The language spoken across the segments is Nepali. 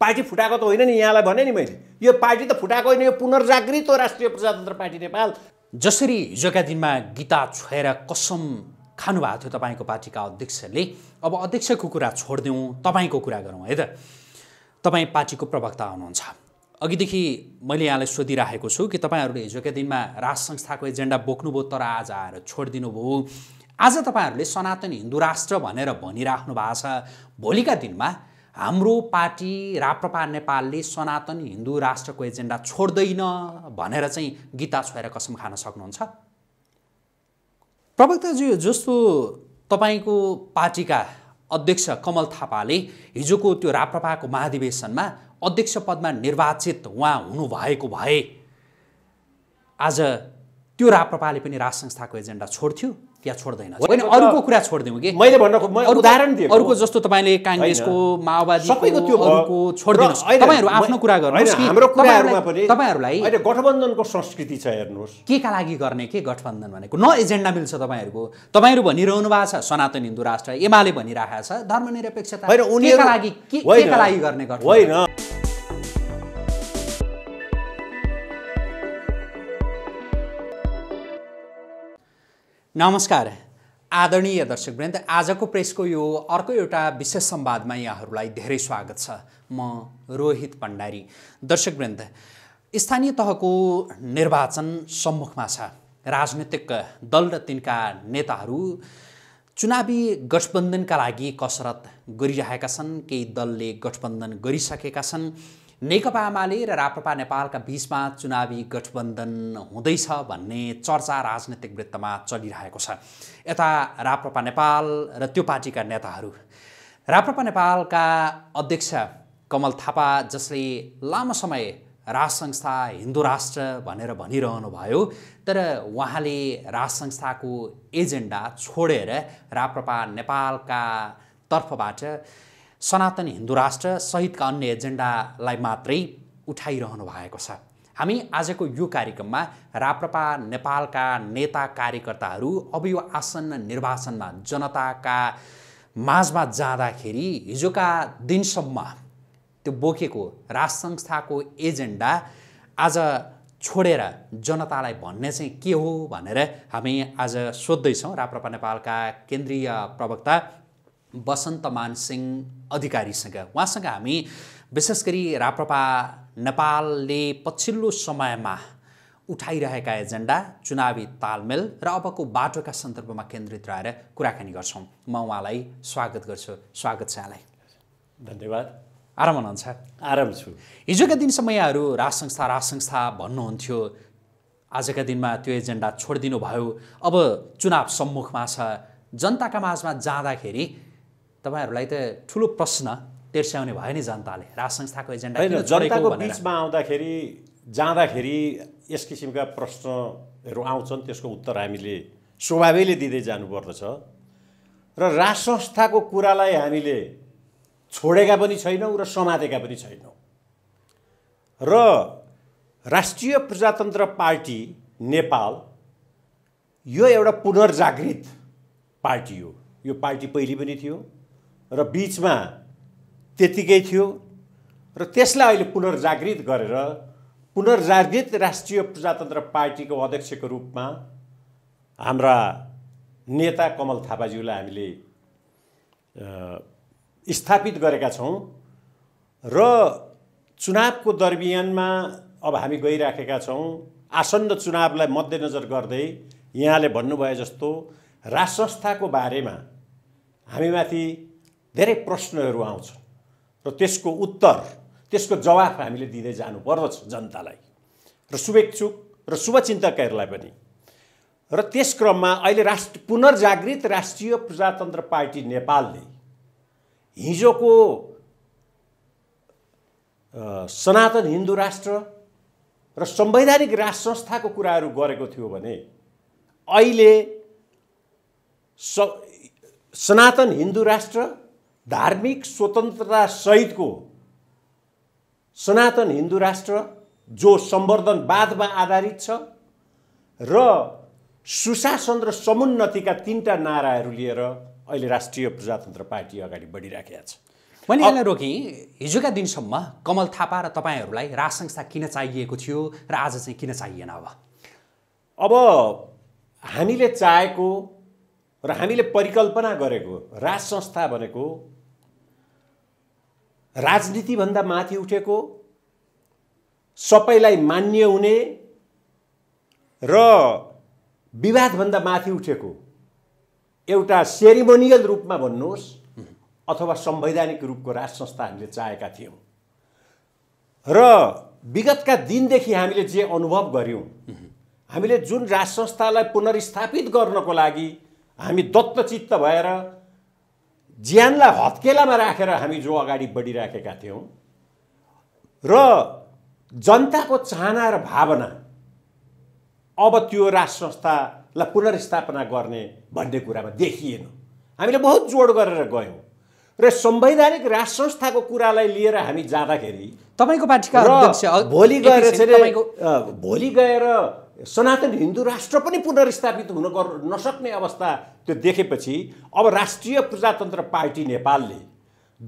पार्टी फुटाएको त होइन नि यहाँलाई भने नि मैले यो पार्टी त फुटाएको होइन यो पुनर्जागृत हो राष्ट्रिय प्रजातन्त्र पार्टी नेपाल जसरी हिजोका दिनमा गीता छोएर कसम खानुभएको थियो तपाईँको पार्टीका अध्यक्षले अब अध्यक्षको कुरा छोडिदिउँ तपाईँको कुरा गरौँ है त तपाईँ पार्टीको प्रवक्ता हुनुहुन्छ अघिदेखि मैले यहाँलाई सोधिराखेको छु कि तपाईँहरूले हिजोका दिनमा राज संस्थाको एजेन्डा बोक्नुभयो तर आज आएर भयो आज तपाईँहरूले सनातन हिन्दू राष्ट्र भनेर भनिराख्नु भएको छ भोलिका दिनमा हाम्रो पार्टी राप्रपा नेपालले सनातन हिन्दू राष्ट्रको एजेन्डा छोड्दैन भनेर चाहिँ गीता छोएर कसम खान सक्नुहुन्छ प्रवक्ताज्यू जस्तो तपाईँको पार्टीका अध्यक्ष कमल थापाले हिजोको त्यो राप्रपाको महाधिवेशनमा अध्यक्ष पदमा निर्वाचित उहाँ हुनुभएको भए आज त्यो राप्रपाले पनि राज संस्थाको एजेन्डा छोड्थ्यो या छोड्दैन होइन अरूको कुरा छोडिदिउँ कि मैले उदाहरण दिएँ अरूको जस्तो तपाईँले काङ्ग्रेसको माओवादी सबैको त्यो अरूको छोडिदिनुहोस् तपाईँहरू आफ्नो कुरा गर्नुहोस् हाम्रो कुराहरूमा पनि तपाईँहरूलाई अहिले गठबन्धनको संस्कृति छ हेर्नुहोस् के का लागि गर्ने के गठबन्धन भनेको न एजेन्डा मिल्छ तपाईँहरूको तपाईँहरू भनिरहनु भएको छ सनातन हिन्दू राष्ट्र एमाले भनिरहेको छ धर्मनिरपेक्षता लागि के का लागि गर्ने गठबन्धन नमस्कार आदरणीय दर्शकवृन्द आजको प्रेसको यो अर्को एउटा विशेष संवादमा यहाँहरूलाई धेरै स्वागत छ म रोहित भण्डारी दर्शकवृन्द स्थानीय तहको निर्वाचन सम्मुखमा छ राजनीतिक दल र तिनका नेताहरू चुनावी गठबन्धनका लागि कसरत गरिरहेका छन् केही दलले गठबन्धन गरिसकेका छन् नेकपा एमाले र राप्रपा नेपालका बिचमा चुनावी गठबन्धन हुँदैछ भन्ने चर्चा राजनैतिक वृत्तमा चलिरहेको छ यता राप्रपा नेपाल र त्यो पार्टीका नेताहरू राप्रपा नेपालका अध्यक्ष कमल थापा जसले लामो समय राज संस्था हिन्दू राष्ट्र भनेर भनिरहनु भयो तर उहाँले राज एजेन्डा छोडेर राप्रपा नेपालका तर्फबाट सनातन हिन्दू राष्ट्र सहितका अन्य एजेन्डालाई मात्रै उठाइरहनु भएको छ हामी आजको यो कार्यक्रममा राप्रपा नेपालका नेता कार्यकर्ताहरू अब यो आसन निर्वाचनमा जनताका माझमा जाँदाखेरि हिजोका दिनसम्म त्यो बोकेको राज संस्थाको एजेन्डा आज छोडेर जनतालाई भन्ने चाहिँ के हो भनेर हामी आज सोध्दैछौँ राप्रपा नेपालका केन्द्रीय प्रवक्ता बसन्तमान सिंह अधिकारीसँग उहाँसँग हामी विशेष गरी राप्रपा नेपालले पछिल्लो समयमा उठाइरहेका एजेन्डा चुनावी तालमेल र अबको बाटोका सन्दर्भमा केन्द्रित रहेर कुराकानी गर्छौँ म उहाँलाई स्वागत गर्छु स्वागत छ यहाँलाई धन्यवाद आराम हुनुहुन्छ आराम छु हिजोका दिनसम्म यहाँहरू राज संस्था राज संस्था भन्नुहुन्थ्यो आजका दिनमा त्यो एजेन्डा छोडिदिनु भयो अब चुनाव सम्मुखमा छ जनताका माझमा जाँदाखेरि तपाईँहरूलाई त ठुलो प्रश्न तेर्स्याउने भयो नि जनताले राज संस्थाको एजेन्डा जनताको बिचमा आउँदाखेरि जाँदाखेरि यस किसिमका प्रश्नहरू आउँछन् त्यसको उत्तर हामीले स्वभावैले दिँदै जानुपर्दछ र राज संस्थाको कुरालाई हामीले छोडेका पनि छैनौँ र समातेका पनि छैनौँ र राष्ट्रिय प्रजातन्त्र पार्टी नेपाल यो एउटा पुनर्जागृत पार्टी हो यो पार्टी पहिले पनि थियो र बिचमा त्यतिकै थियो र त्यसलाई अहिले पुनर्जागृत गरेर पुनर्जागृत राष्ट्रिय प्रजातन्त्र पार्टीको अध्यक्षको रूपमा हाम्रा नेता कमल थापाज्यूलाई हामीले स्थापित गरेका छौँ र चुनावको दरमियानमा अब हामी गइराखेका छौँ आसन्न चुनावलाई मध्यनजर गर्दै यहाँले भन्नुभए जस्तो राज संस्थाको बारेमा हामीमाथि धेरै प्रश्नहरू आउँछ र त्यसको उत्तर त्यसको जवाफ हामीले दिँदै जानुपर्दछ जनतालाई र शुभेच्छुक र शुभचिन्तकहरूलाई पनि र त्यस क्रममा अहिले राष्ट्र पुनर्जागृत राष्ट्रिय प्रजातन्त्र पार्टी नेपालले हिजोको सनातन हिन्दू राष्ट्र र संवैधानिक राष्ट्र संस्थाको कुराहरू गरेको थियो भने अहिले स सनातन हिन्दू राष्ट्र धार्मिक स्वतन्त्रता सहितको सनातन हिन्दू राष्ट्र जो सम्वर्धनवादमा आधारित छ र सुशासन र समुन्नतिका तिनवटा नाराहरू लिएर अहिले राष्ट्रिय प्रजातन्त्र पार्टी अगाडि बढिराखेका छ मैले यसलाई रोकेँ हिजोका दिनसम्म कमल थापा र तपाईँहरूलाई राज संस्था किन चाहिएको थियो र आज चाहिँ किन चाहिएन अब अब हामीले चाहेको र हामीले परिकल्पना गरेको राज संस्था भनेको राजनीतिभन्दा माथि उठेको सबैलाई मान्य हुने र विवादभन्दा माथि उठेको एउटा सेरिमोनियल रूपमा भन्नुहोस् अथवा संवैधानिक रूपको राज संस्था हामीले चाहेका थियौँ र विगतका दिनदेखि हामीले जे अनुभव गऱ्यौँ हामीले जुन राज संस्थालाई पुनर्स्थापित गर्नको लागि हामी दत्तचित्त भएर ज्यानलाई हत्केलामा राखेर हामी जो अगाडि बढिराखेका थियौँ र जनताको चाहना र भावना अब त्यो राष्ट्र संस्थालाई पुनर्स्थापना गर्ने भन्ने कुरामा देखिएन हामीले बहुत जोड गरेर गयौँ र संवैधानिक राष्ट्र संस्थाको कुरालाई लिएर हामी जाँदाखेरि तपाईँको पार्टीका भोलि गएर भोलि गएर सनातन हिन्दू राष्ट्र पनि पुनर्स्थापित हुन गर् नसक्ने अवस्था त्यो देखेपछि अब राष्ट्रिय प्रजातन्त्र पार्टी नेपालले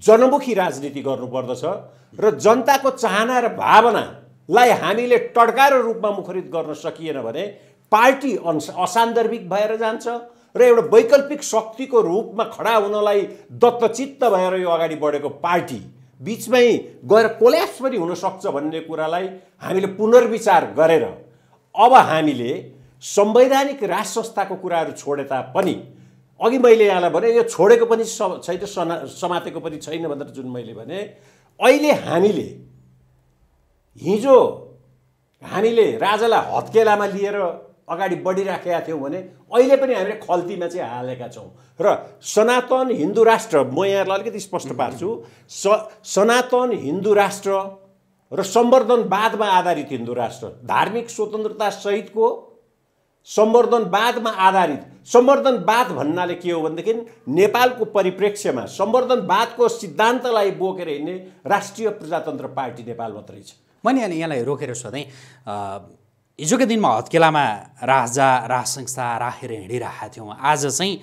जनमुखी राजनीति गर्नुपर्दछ र जनताको चाहना र भावनालाई हामीले टड्काएर रूपमा मुखरित गर्न सकिएन भने पार्टी असान्दर्भिक भएर जान्छ र एउटा वैकल्पिक शक्तिको रूपमा खडा हुनलाई दत्तचित्त भएर यो अगाडि बढेको पार्टी बिचमै गएर कोल्याप्स पनि हुनसक्छ भन्ने कुरालाई हामीले पुनर्विचार गरेर अब हामीले संवैधानिक राज संस्थाको कुराहरू छोडे तापनि अघि मैले यहाँलाई भने यो छोडेको पनि छैन सना समातेको पनि छैन भनेर जुन मैले भने अहिले हामीले हिजो हामीले राजालाई हत्केलामा लिएर अगाडि बढिराखेका थियौँ भने अहिले पनि हामीले खल्तीमा चाहिँ हालेका छौँ र सनातन हिन्दू राष्ट्र म यहाँलाई अलिकति स्पष्ट पार्छु स सनातन हिन्दू राष्ट्र र सम्वर्धनवादमा आधारित हिन्दू राष्ट्र धार्मिक स्वतन्त्रता सहितको सम्वर्धनवादमा आधारित सम्वर्धनवाद भन्नाले के हो भनेदेखि नेपालको परिप्रेक्ष्यमा सम्वर्धनवादको सिद्धान्तलाई बोकेर हिँड्ने राष्ट्रिय प्रजातन्त्र पार्टी नेपाल मात्रै छ मैले अनि यहाँलाई रोकेर सोधेँ हिजोको दिनमा हत्केलामा राजा राज संस्था राखेर हिँडिरहेका थियौँ आज चाहिँ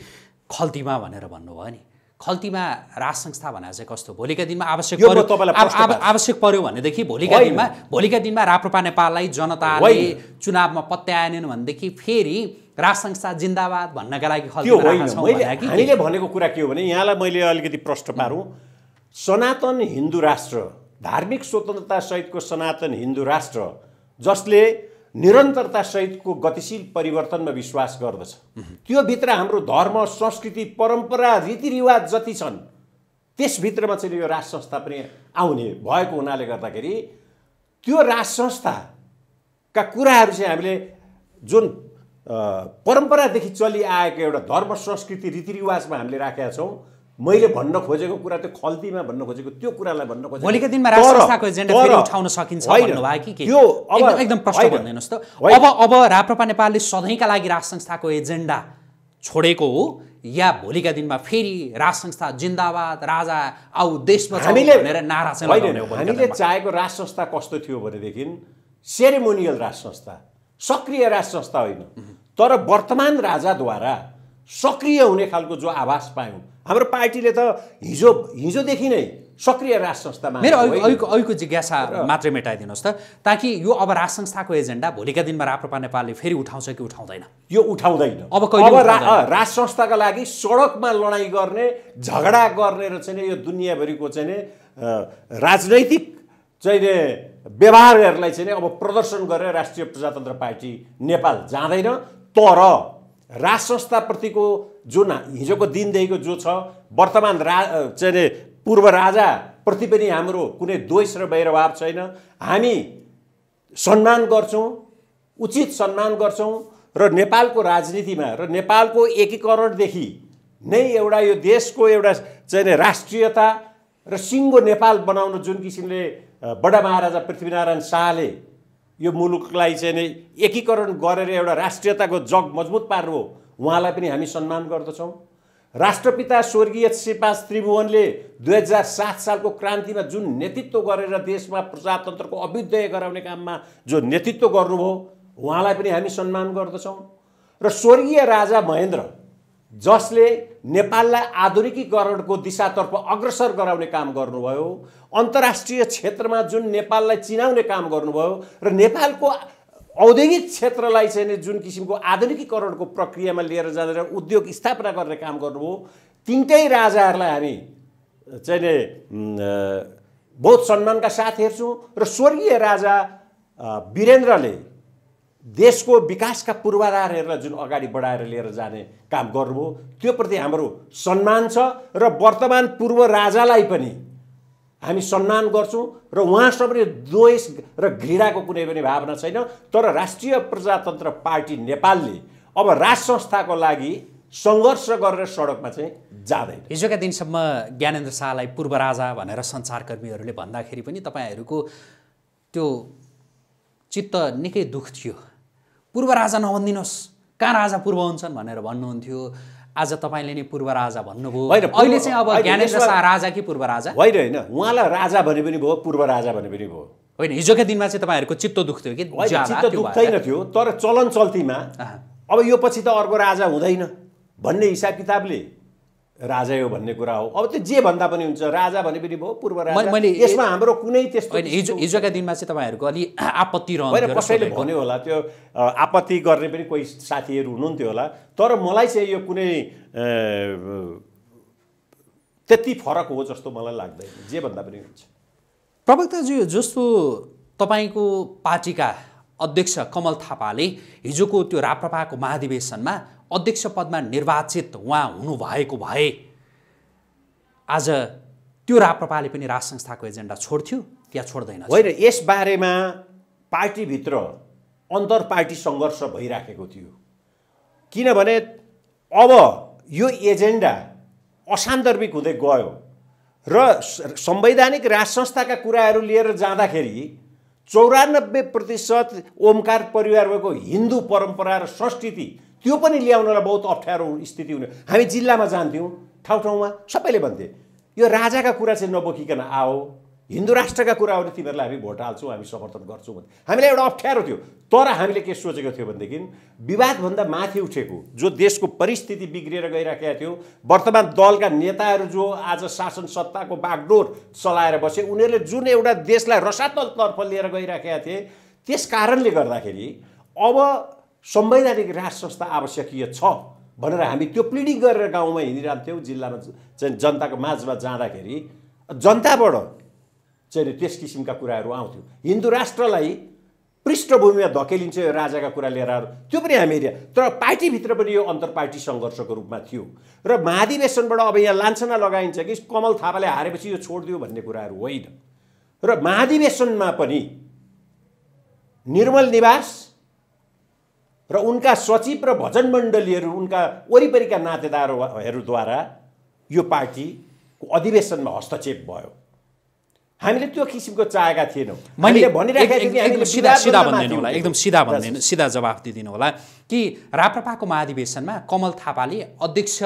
खल्तीमा भनेर भन्नुभयो नि खल्तीमा राज संस्था भनेर चाहिँ कस्तो भोलिका दिनमा आवश्यक पर्यो आवश्यक पर्यो भनेदेखि भोलिका दिनमा भोलिका दिनमा राप्रपा नेपाललाई जनताले चुनावमा पत्याएनन् भनेदेखि फेरि राज संस्था जिन्दाबाद भन्नका लागि हामीले भनेको कुरा के हो भने यहाँलाई मैले अलिकति प्रश्न पारौँ सनातन हिन्दू राष्ट्र धार्मिक स्वतन्त्रता सहितको सनातन हिन्दू राष्ट्र जसले निरन्तरतासहितको गतिशील परिवर्तनमा विश्वास गर्दछ त्योभित्र हाम्रो धर्म संस्कृति परम्परा रीतिरिवाज जति छन् त्यसभित्रमा चाहिँ यो राज संस्था पनि आउने भएको हुनाले गर्दाखेरि त्यो राज संस्थाका कुराहरू चाहिँ हामीले जुन परम्परादेखि चलिआएको एउटा धर्म संस्कृति रीतिरिवाजमा हामीले राखेका छौँ मैले भन्न खोजेको कुरा त्यो खल्तीमा भन्न खोजेको त्यो कुरालाई भन्न खोजेको भोलिको दिनमा एजेन्डा फेरि उठाउन सकिन्छ भन्नुभयो कि के एकदम प्रश्न भन्दैनस् त अब अब राप्रपा नेपालले सधैँका लागि राज संस्थाको एजेन्डा छोडेको हो या भोलिका दिनमा फेरि राज संस्था जिन्दाबाद राजा आऊ देश भनेर नारा चाहिँ हामीले चाहेको राज संस्था कस्तो थियो भनेदेखि सेरेमोनियल राज संस्था सक्रिय राज संस्था होइन तर वर्तमान राजाद्वारा सक्रिय हुने खालको जो आभास पायौँ हाम्रो पार्टीले त हिजो हिजोदेखि नै सक्रिय राज संस्थामा मेरो अहिलेको अहिलेको जिज्ञासा मात्रै मेटाइदिनुहोस् त ताकि यो अब राज संस्थाको एजेन्डा भोलिका दिनमा राप्रपा नेपालले फेरि उठाउँछ कि उठाउँदैन यो उठाउँदैन अब अब राज संस्थाका लागि सडकमा लडाइँ गर्ने झगडा गर्ने र चाहिँ यो दुनियाँभरिको चाहिँ राजनैतिक चाहिँ व्यवहारहरूलाई चाहिँ अब प्रदर्शन गरेर राष्ट्रिय प्रजातन्त्र पार्टी नेपाल जाँदैन तर राज संस्थाप्रतिको जो हिजोको दिनदेखिको जो छ वर्तमान रा चाहिँ अरे पूर्व राजाप्रति पनि हाम्रो कुनै द्वेष र भैरभाव छैन हामी सम्मान गर्छौँ उचित सम्मान गर्छौँ र नेपालको राजनीतिमा र नेपालको एकीकरणदेखि नै एउटा यो देशको एउटा चाहिँ राष्ट्रियता र सिङ्गो नेपाल बनाउन जुन किसिमले बडा महाराजा पृथ्वीनारायण शाहले यो मुलुकलाई चाहिँ एकीकरण गरेर एउटा राष्ट्रियताको जग मजबुत पार्नु हो उहाँलाई पनि हामी सम्मान गर्दछौँ राष्ट्रपिता स्वर्गीय श्रीपास त्रिभुवनले दुई हजार सात सालको क्रान्तिमा जुन नेतृत्व गरेर देशमा प्रजातन्त्रको अभ्युदय गराउने काममा जो नेतृत्व गर्नुभयो उहाँलाई पनि हामी सम्मान गर्दछौँ र स्वर्गीय राजा महेन्द्र जसले नेपाललाई आधुनिकीकरणको दिशातर्फ अग्रसर गराउने काम गर्नुभयो अन्तर्राष्ट्रिय क्षेत्रमा जुन नेपाललाई चिनाउने काम गर्नुभयो र नेपालको औद्योगिक क्षेत्रलाई चाहिँ जुन किसिमको आधुनिकीकरणको प्रक्रियामा लिएर जाँदा उद्योग स्थापना गर्ने काम गर्नुभयो तिनटै राजाहरूलाई हामी चाहिँ बहुत सम्मानका साथ हेर्छौँ र स्वर्गीय राजा वीरेन्द्रले देशको विकासका पूर्वाधारहरूलाई जुन अगाडि बढाएर लिएर जाने काम गर्नुभयो त्योप्रति हाम्रो सम्मान छ र वर्तमान पूर्व राजालाई पनि हामी सम्मान गर्छौँ र उहाँसँग पनि द्वेष र घृणाको कुनै पनि भावना छैन तर राष्ट्रिय प्रजातन्त्र पार्टी नेपालले अब राज संस्थाको लागि सङ्घर्ष गरेर सडकमा चाहिँ जाँदैन हिजोका दिनसम्म ज्ञानेन्द्र शाहलाई पूर्व राजा भनेर सञ्चारकर्मीहरूले भन्दाखेरि पनि तपाईँहरूको त्यो चित्त निकै दुख थियो पूर्व राजा नभनिदिनुहोस् कहाँ राजा पूर्व हुन्छन् भनेर भन्नुहुन्थ्यो आज तपाईँले नै पूर्व राजा भन्नुभयो होइन अहिले चाहिँ अब ज्ञानेन्द्र शाह राजा कि पूर्व राजा होइन होइन उहाँलाई राजा भने पनि भयो पूर्व राजा भने पनि भयो होइन हिजोका दिनमा चाहिँ तपाईँहरूको चित्त दुख्थ्यो कि चित्त दुख्दैन थियो तर चलन चल्तीमा अब यो पछि त अर्को राजा हुँदैन भन्ने हिसाब किताबले राजा हो भन्ने कुरा हो अब त्यो जे भन्दा पनि हुन्छ राजा भने पनि भयो पूर्व राजा मैले यसमा हाम्रो कुनै त्यस्तो हिजो हिजोका दिनमा चाहिँ तपाईँहरूको अलि आपत्ति रहन्छ कसैले भन्यो होला त्यो आपत्ति गर्ने पनि कोही साथीहरू हुनुहुन्थ्यो होला तर मलाई चाहिँ यो कुनै त्यति फरक हो जस्तो मलाई लाग्दैन जे भन्दा पनि हुन्छ प्रवक्ताज्यू जस्तो तपाईँको पार्टीका अध्यक्ष कमल थापाले हिजोको त्यो राप्रपाको महाधिवेशनमा अध्यक्ष पदमा निर्वाचित उहाँ हुनुभएको भए आज त्यो राप्रपाले पनि राज संस्थाको एजेन्डा छोड्थ्यो या छोड्दैन होइन यसबारेमा पार्टीभित्र अन्तर पार्टी सङ्घर्ष भइराखेको थियो किनभने अब यो एजेन्डा असान्दर्भिक हुँदै गयो र संवैधानिक राज संस्थाका कुराहरू लिएर जाँदाखेरि चौरानब्बे प्रतिशत ओमकार परिवारको हिन्दू परम्परा र संस्कृति त्यो पनि ल्याउनलाई बहुत अप्ठ्यारो स्थिति हुने हामी जिल्लामा जान्थ्यौँ ठाउँ ठाउँमा सबैले भन्थे यो राजाका कुरा चाहिँ नबोकिकन आओ हिन्दू राष्ट्रका कुरा हो तिमीहरूलाई हामी भोट हाल्छौँ हामी समर्थन गर्छौँ भने हामीलाई एउटा अप्ठ्यारो थियो तर हामीले के सोचेको थियो भनेदेखि विवादभन्दा माथि उठेको जो देशको परिस्थिति बिग्रिएर गइराखेका थियो वर्तमान दलका नेताहरू जो आज शासन सत्ताको बागडोर चलाएर बसे उनीहरूले जुन एउटा देशलाई रसात्मकतर्फ लिएर गइराखेका थिए त्यस कारणले गर्दाखेरि अब संवैधानिक राष्ट्र संस्था आवश्यकीय छ भनेर हामी त्यो प्लिडिङ गरेर गाउँमा हिँडिरहन्थ्यौँ जिल्लामा चाहिँ जनताको माझमा जाँदाखेरि जनताबाट चाहिँ त्यस किसिमका कुराहरू आउँथ्यो हिन्दू राष्ट्रलाई पृष्ठभूमिमा धकेलिन्छ यो राजाका कुरा लिएर आएर त्यो पनि हामी तर पार्टीभित्र पनि यो अन्तर पार्टी सङ्घर्षको रूपमा थियो र महाधिवेशनबाट अब यहाँ लान्छना लगाइन्छ कि कमल थापाले हारेपछि यो छोडिदियो भन्ने कुराहरू होइन र महाधिवेशनमा पनि निर्मल निवास र उनका सचिव र भजन मण्डलीहरू उनका वरिपरिका नातेदारहरूद्वारा यो पार्टीको अधिवेशनमा हस्तक्षेप भयो हामीले त्यो किसिमको चाहेका थिएनौँ मैले भनिरहेको सिधा सिधा भनिदिनु होला एकदम सिधा भनिदिनु सिधा जवाफ दिइदिनु होला कि राप्रपाको महाधिवेशनमा कमल थापाले अध्यक्ष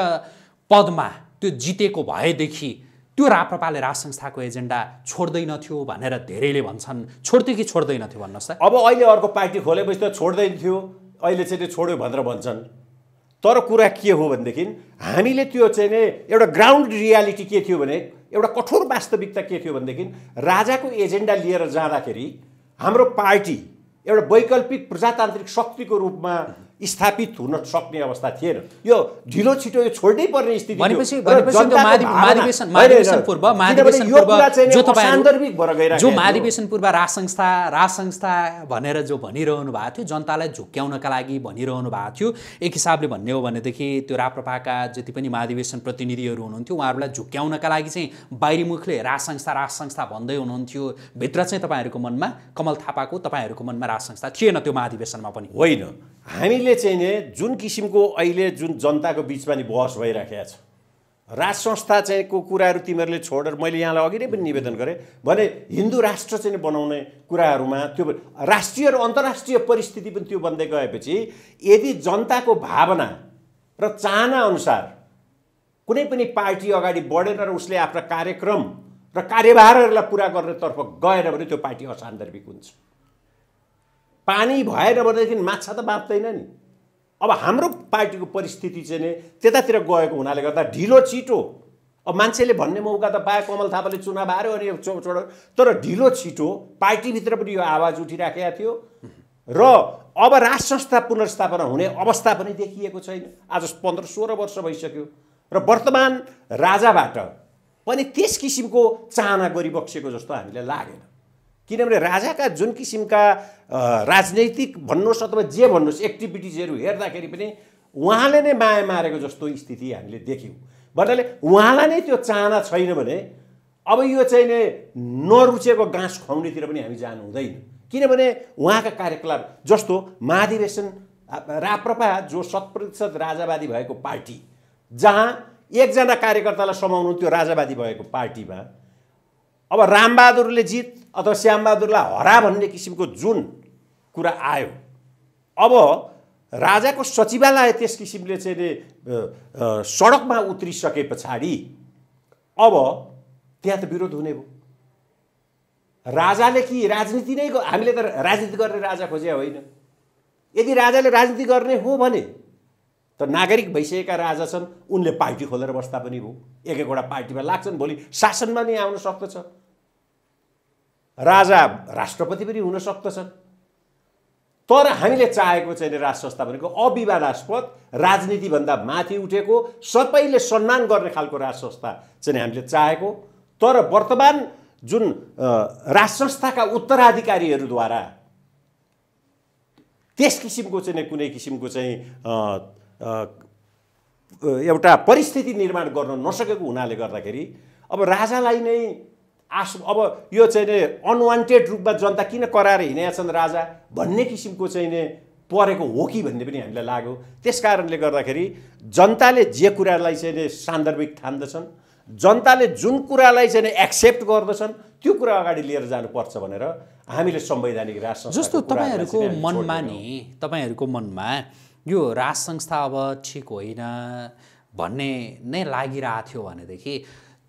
पदमा त्यो जितेको भएदेखि त्यो राप्रपाले राज संस्थाको एजेन्डा छोड्दैनथ्यो भनेर धेरैले भन्छन् छोड्थ्यो कि छोड्दैनथ्यो भन्नुहोस् त अब अहिले अर्को पार्टी खोलेपछि त छोड्दैन थियो अहिले चाहिँ त्यो छोड्यो भनेर भन्छन् तर कुरा के हो भनेदेखि हामीले त्यो चाहिँ नै एउटा ग्राउन्ड रियालिटी के थियो भने एउटा कठोर वास्तविकता के थियो भनेदेखि राजाको एजेन्डा लिएर जाँदाखेरि हाम्रो पार्टी एउटा वैकल्पिक प्रजातान्त्रिक शक्तिको रूपमा स्थापित हुन सक्ने अवस्था थिएन यो ढिलो छिटो यो छोड्नै पर्ने स्थिति जो महाधिवेशन पूर्व राज संस्था राज संस्था भनेर जो भनिरहनु भएको थियो जनतालाई झुक्क्याउनका लागि भनिरहनु भएको थियो एक हिसाबले भन्ने हो भनेदेखि त्यो राप्रपाका जति पनि महाधिवेशन प्रतिनिधिहरू हुनुहुन्थ्यो उहाँहरूलाई झुक्क्याउनका लागि चाहिँ बाहिरी मुखले राज संस्था राज संस्था भन्दै हुनुहुन्थ्यो भित्र चाहिँ तपाईँहरूको मनमा कमल थापाको तपाईँहरूको मनमा राज संस्था थिएन त्यो महाधिवेशनमा पनि होइन हामीले चाहिँ नि जुन किसिमको अहिले जुन जनताको बिचमा नि बहस भइराखेको छ राज संस्था चाहिँको कुराहरू तिमीहरूले छोडेर मैले यहाँलाई अघि नै पनि निवेदन गरेँ भने हिन्दू राष्ट्र चाहिँ बनाउने कुराहरूमा त्यो राष्ट्रिय र अन्तर्राष्ट्रिय परिस्थिति पनि त्यो बन्दै गएपछि यदि जनताको भावना र चाहना अनुसार कुनै पनि पार्टी अगाडि बढेर र उसले आफ्ना कार्यक्रम र कार्यभारहरूलाई पुरा गर्नेतर्फ गएन भने त्यो पार्टी असान्दर्भिक हुन्छ पानी भएर भनेदेखि माछा त बाँच्दैन नि अब हाम्रो पार्टीको परिस्थिति चाहिँ नि त्यतातिर गएको हुनाले गर्दा ढिलो छिटो अब मान्छेले भन्ने मौका त पायो कमल थापाले चुनाव हार्यो अनि चो तर ढिलो छिटो पार्टीभित्र पनि यो आवाज उठिराखेका थियो र अब राज संस्था पुनर्स्थापना हुने अवस्था पनि देखिएको छैन आज पन्ध्र सोह्र वर्ष भइसक्यो र वर्तमान राजाबाट पनि त्यस किसिमको चाहना गरिबक्सेको जस्तो हामीलाई लागेन किनभने राजाका जुन किसिमका राजनैतिक भन्नुहोस् अथवा जे भन्नुहोस् एक्टिभिटिजहरू हेर्दाखेरि पनि उहाँले नै माया मारेको जस्तो स्थिति हामीले देख्यौँ भन्नाले उहाँलाई नै त्यो चाहना छैन भने अब यो चाहिँ नै नरुचेको गाँस खुवाउनेतिर पनि हामी जानु हुँदैन किनभने उहाँका कार्यकलाप जस्तो महाधिवेशन राप्रपा जो शत प्रतिशत राजावादी भएको पार्टी जहाँ एकजना कार्यकर्तालाई समाउनु त्यो राजावादी भएको पार्टीमा अब रामबहादुरले जित अथवा श्यामबहादुरलाई हरा भन्ने किसिमको जुन कुरा आयो अब राजाको सचिवालय त्यस किसिमले चाहिँ सडकमा उत्रिसके पछाडि अब त्यहाँ त विरोध हुने भयो राजाले कि राजनीति नै हामीले त राजनीति गर्ने राजा खोजे होइन यदि राजाले राजनीति गर्ने हो भने त नागरिक भइसकेका राजा छन् उनले पार्टी खोलेर बस्दा पनि हो एक एकवटा पार्टीमा लाग्छन् भोलि शासनमा नै आउन सक्दछ राजा राष्ट्रपति पनि हुन सक्दछन् तर हामीले चाहेको चाहिँ राष्ट्र संस्था भनेको अविवादास्पद राजनीतिभन्दा माथि उठेको सबैले सम्मान गर्ने खालको राष्ट्र संस्था चाहिँ हामीले चाहेको तर वर्तमान जुन राष्ट्र संस्थाका उत्तराधिकारीहरूद्वारा त्यस किसिमको चाहिँ कुनै किसिमको चाहिँ एउटा परिस्थिति निर्माण गर्न नसकेको हुनाले गर्दाखेरि अब राजालाई नै आस अब यो चाहिँ नि अनवान्टेड रूपमा जनता किन कराएर हिँडेका छन् राजा भन्ने किसिमको चाहिँ नि परेको हो कि भन्ने पनि हामीलाई लाग्यो त्यस कारणले गर्दाखेरि जनताले जे कुरालाई चाहिँ नि सान्दर्भिक ठान्दछन् जनताले जुन कुरालाई चाहिँ एक्सेप्ट गर्दछन् त्यो कुरा अगाडि लिएर जानुपर्छ भनेर हामीले संवैधानिक राज जस्तो तपाईँहरूको मनमा नि तपाईँहरूको मनमा यो राज संस्था अब ठिक होइन भन्ने नै लागिरहेको थियो भनेदेखि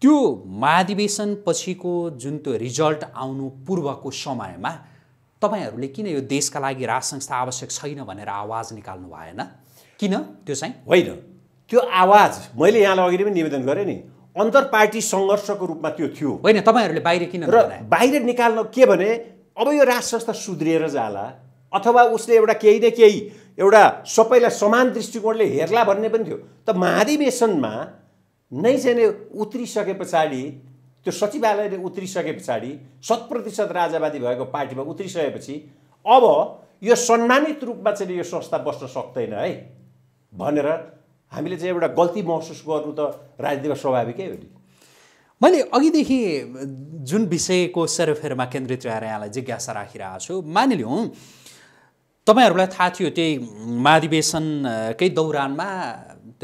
त्यो महाधिवेशन पछिको जुन त्यो रिजल्ट आउनु पूर्वको समयमा तपाईँहरूले किन यो देशका लागि राज संस्था आवश्यक छैन भनेर आवाज निकाल्नु भएन किन त्यो चाहिँ होइन त्यो आवाज मैले यहाँलाई अघि पनि निवेदन गरेँ नि अन्तर पार्टी सङ्घर्षको रूपमा त्यो थियो होइन तपाईँहरूले बाहिर किन र बाहिर निकाल्न के भने अब यो राज संस्था सुध्रिएर जाला अथवा उसले एउटा केही न केही एउटा सबैलाई समान दृष्टिकोणले हेर्ला भन्ने पनि थियो त महाधिवेशनमा नै चाहिँ उत्रिसके पछाडि त्यो सचिवालयले उत्रिसके पछाडि शत प्रतिशत राजावादी भएको पार्टीमा उत्रिसकेपछि अब यो सम्मानित रूपमा चाहिँ यो संस्था बस्न सक्दैन है भनेर हामीले चाहिँ एउटा गल्ती महसुस गर्नु त राजनीतिमा स्वाभाविकै हो नि मैले अघिदेखि जुन विषयको सेरोफेरोमा केन्द्रित रहेर यहाँलाई जिज्ञासा राखिरहेको छु मानिलिउँ तपाईँहरूलाई थाहा थियो त्यही महाधिवेशनकै दौरानमा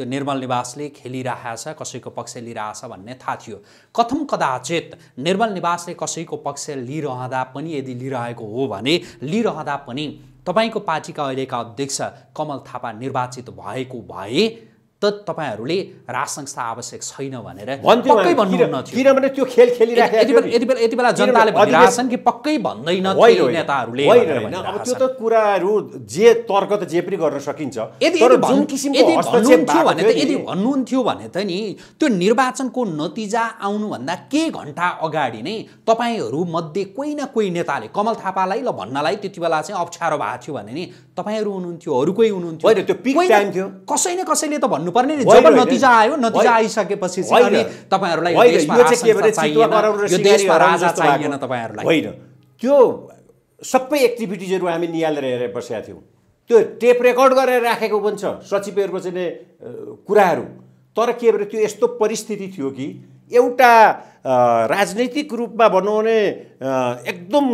त्यो निर्मल निवासले खेलिरहेछ कसैको पक्ष लिइरहेछ भन्ने थाहा थियो कथम कदाचित निर्मल निवासले कसैको पक्ष लिइरहँदा पनि यदि लिइरहेको हो भने लिइरहँदा पनि तपाईँको पार्टीका अहिलेका अध्यक्ष कमल थापा निर्वाचित भएको भए त तपाईँहरूले राज संस्था आवश्यक छैन भनेर पक्कै भन्नुहुन्न किनभने त्यो खेल खेलिरहेको यति बेला यति बेला जनताले भनिरहेछन् कि पक्कै भन्दैन नेताहरूले अब त्यो त कुराहरू जे तर्क त जे पनि गर्न सकिन्छ यदि भन्नुहुन्थ्यो भने त यदि भन्नुहुन्थ्यो भने त नि त्यो निर्वाचनको नतिजा आउनुभन्दा केही घन्टा अगाडि नै तपाईँहरूमध्ये कोही न कोही नेताले कमल थापालाई ल भन्नलाई त्यति बेला चाहिँ अप्ठ्यारो भएको थियो भने नि तपाईँहरू हुनुहुन्थ्यो अरू कोही हुनुहुन्थ्यो कसै न कसैले त भन्नु हुनुपर्ने नि जब नतिजा आयो नतिजा आइसकेपछि तपाईँहरूलाई होइन त्यो सबै एक्टिभिटिजहरू हामी निहालेर हेरेर बसेका थियौँ त्यो टेप रेकर्ड गरेर राखेको पनि छ सचिवहरूको चाहिँ कुराहरू तर के भने त्यो यस्तो परिस्थिति थियो कि एउटा राजनैतिक रूपमा भनौँ भने एकदम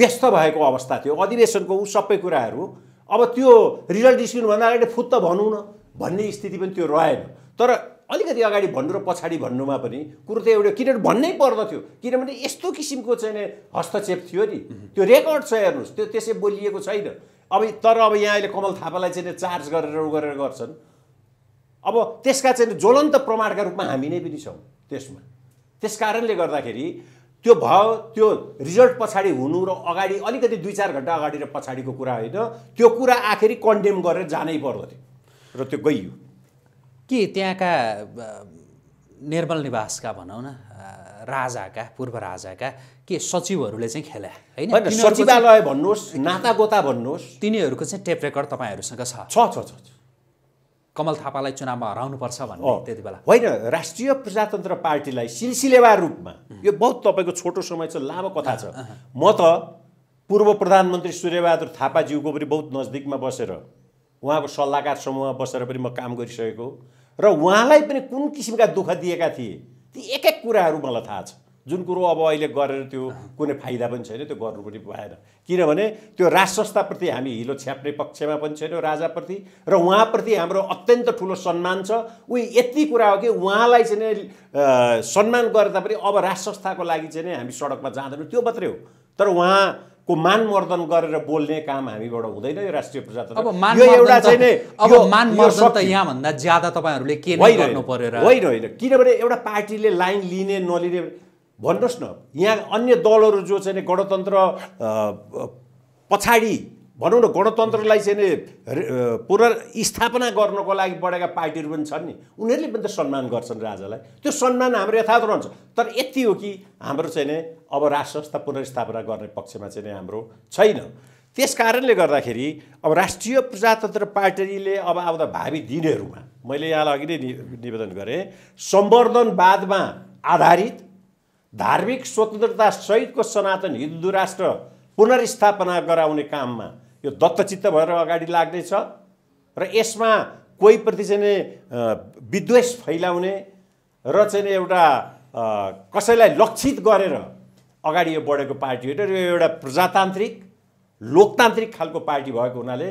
व्यस्त भएको अवस्था थियो अधिवेशनको ऊ सबै कुराहरू अब त्यो रिजल्ट निस्किनुभन्दा अगाडि फुत्त भनौँ न भन्ने स्थिति पनि त्यो रहेन तर अलिकति अगाडि भन्नु र पछाडि भन्नुमा पनि कुरो त एउटा किनभने भन्नै पर्दथ्यो किनभने यस्तो किसिमको चाहिँ हस्तक्षेप थियो नि त्यो रेकर्ड छ हेर्नुहोस् त्यो त्यसै बोलिएको छैन अब तर अब यहाँ अहिले कमल थापालाई चाहिँ चार्ज गरेर उ गरेर गर्छन् अब त्यसका चाहिँ ज्वलन्त प्रमाणका रूपमा हामी नै पनि छौँ त्यसमा त्यस कारणले गर्दाखेरि त्यो भयो त्यो रिजल्ट पछाडि हुनु र अगाडि अलिकति दुई चार घन्टा अगाडि र पछाडिको कुरा होइन त्यो कुरा आखिरी कन्डेम गरेर जानै पर्दथ्यो र त्यो गइयो के त्यहाँका निर्मल निवासका भनौँ न राजाका पूर्व राजाका के सचिवहरूले चाहिँ खेला होइन सचिवालय भन्नुहोस् नातागोता भन्नुहोस् तिनीहरूको चाहिँ टेप रेकर्ड तपाईँहरूसँग छ छ छ कमल थापालाई चुनावमा हराउनुपर्छ भन्ने त्यति बेला होइन राष्ट्रिय प्रजातन्त्र पार्टीलाई सिलसिलेवार रूपमा यो बहुत तपाईँको छोटो समय छ लामो कथा छ म त पूर्व प्रधानमन्त्री सूर्यबहादुर थापाज्यूको पनि बहुत नजदिकमा बसेर उहाँको सल्लाहकार समूहमा बसेर पनि म काम गरिसकेको र उहाँलाई पनि कुन किसिमका दुःख दिएका थिए ती एक एक कुराहरू मलाई थाहा छ जुन कुरो अब अहिले गरेर त्यो कुनै फाइदा पनि छैन त्यो गर्नु पनि भएन किनभने त्यो राज संस्थाप्रति हामी हिलो छ्याप्ने पक्षमा पनि छैनौँ राजाप्रति र उहाँप्रति हाम्रो अत्यन्त ठुलो सम्मान छ उयो यति कुरा हो कि उहाँलाई चाहिँ सम्मान गरे तापनि अब राज संस्थाको लागि चाहिँ हामी सडकमा जाँदैनौँ त्यो मात्रै हो तर उहाँ को मानमर्दन गरेर बोल्ने काम हामीबाट हुँदैन यो राष्ट्रिय प्रजातन्त्र यो एउटा चाहिँ नै अब मानमर्दन त यहाँभन्दा ज्यादा तपाईँहरूले के गर्नु होइन होइन किनभने एउटा पार्टीले लाइन लिने नलिने भन्नुहोस् न यहाँ अन्य दलहरू जो चाहिँ गणतन्त्र पछाडि भनौँ न गणतन्त्रलाई चाहिँ नि पुनर्स्थापना गर्नको लागि बढेका पार्टीहरू पनि छन् नि उनीहरूले पनि त सम्मान गर्छन् राजालाई त्यो सम्मान हाम्रो यथार्थ रहन्छ तर यति हो कि हाम्रो चाहिँ अब राष्ट्र संस्था पुनर्स्थापना गर्ने पक्षमा चाहिँ हाम्रो छैन त्यस कारणले गर्दाखेरि अब राष्ट्रिय प्रजातन्त्र पार्टीले अब आउँदा भावी दिनहरूमा मैले यहाँलाई अघि नै निवेदन गरेँ सम्वर्धनवादमा आधारित धार्मिक स्वतन्त्रता सहितको सनातन हिन्दू राष्ट्र पुनर्स्थापना गराउने काममा यो दत्तचित्त भएर अगाडि लाग्दैछ र यसमा कोही प्रति चाहिँ विद्वेष फैलाउने र चाहिँ एउटा कसैलाई लक्षित गरेर अगाडि यो बढेको पार्टी हो र यो एउटा प्रजातान्त्रिक लोकतान्त्रिक खालको पार्टी भएको हुनाले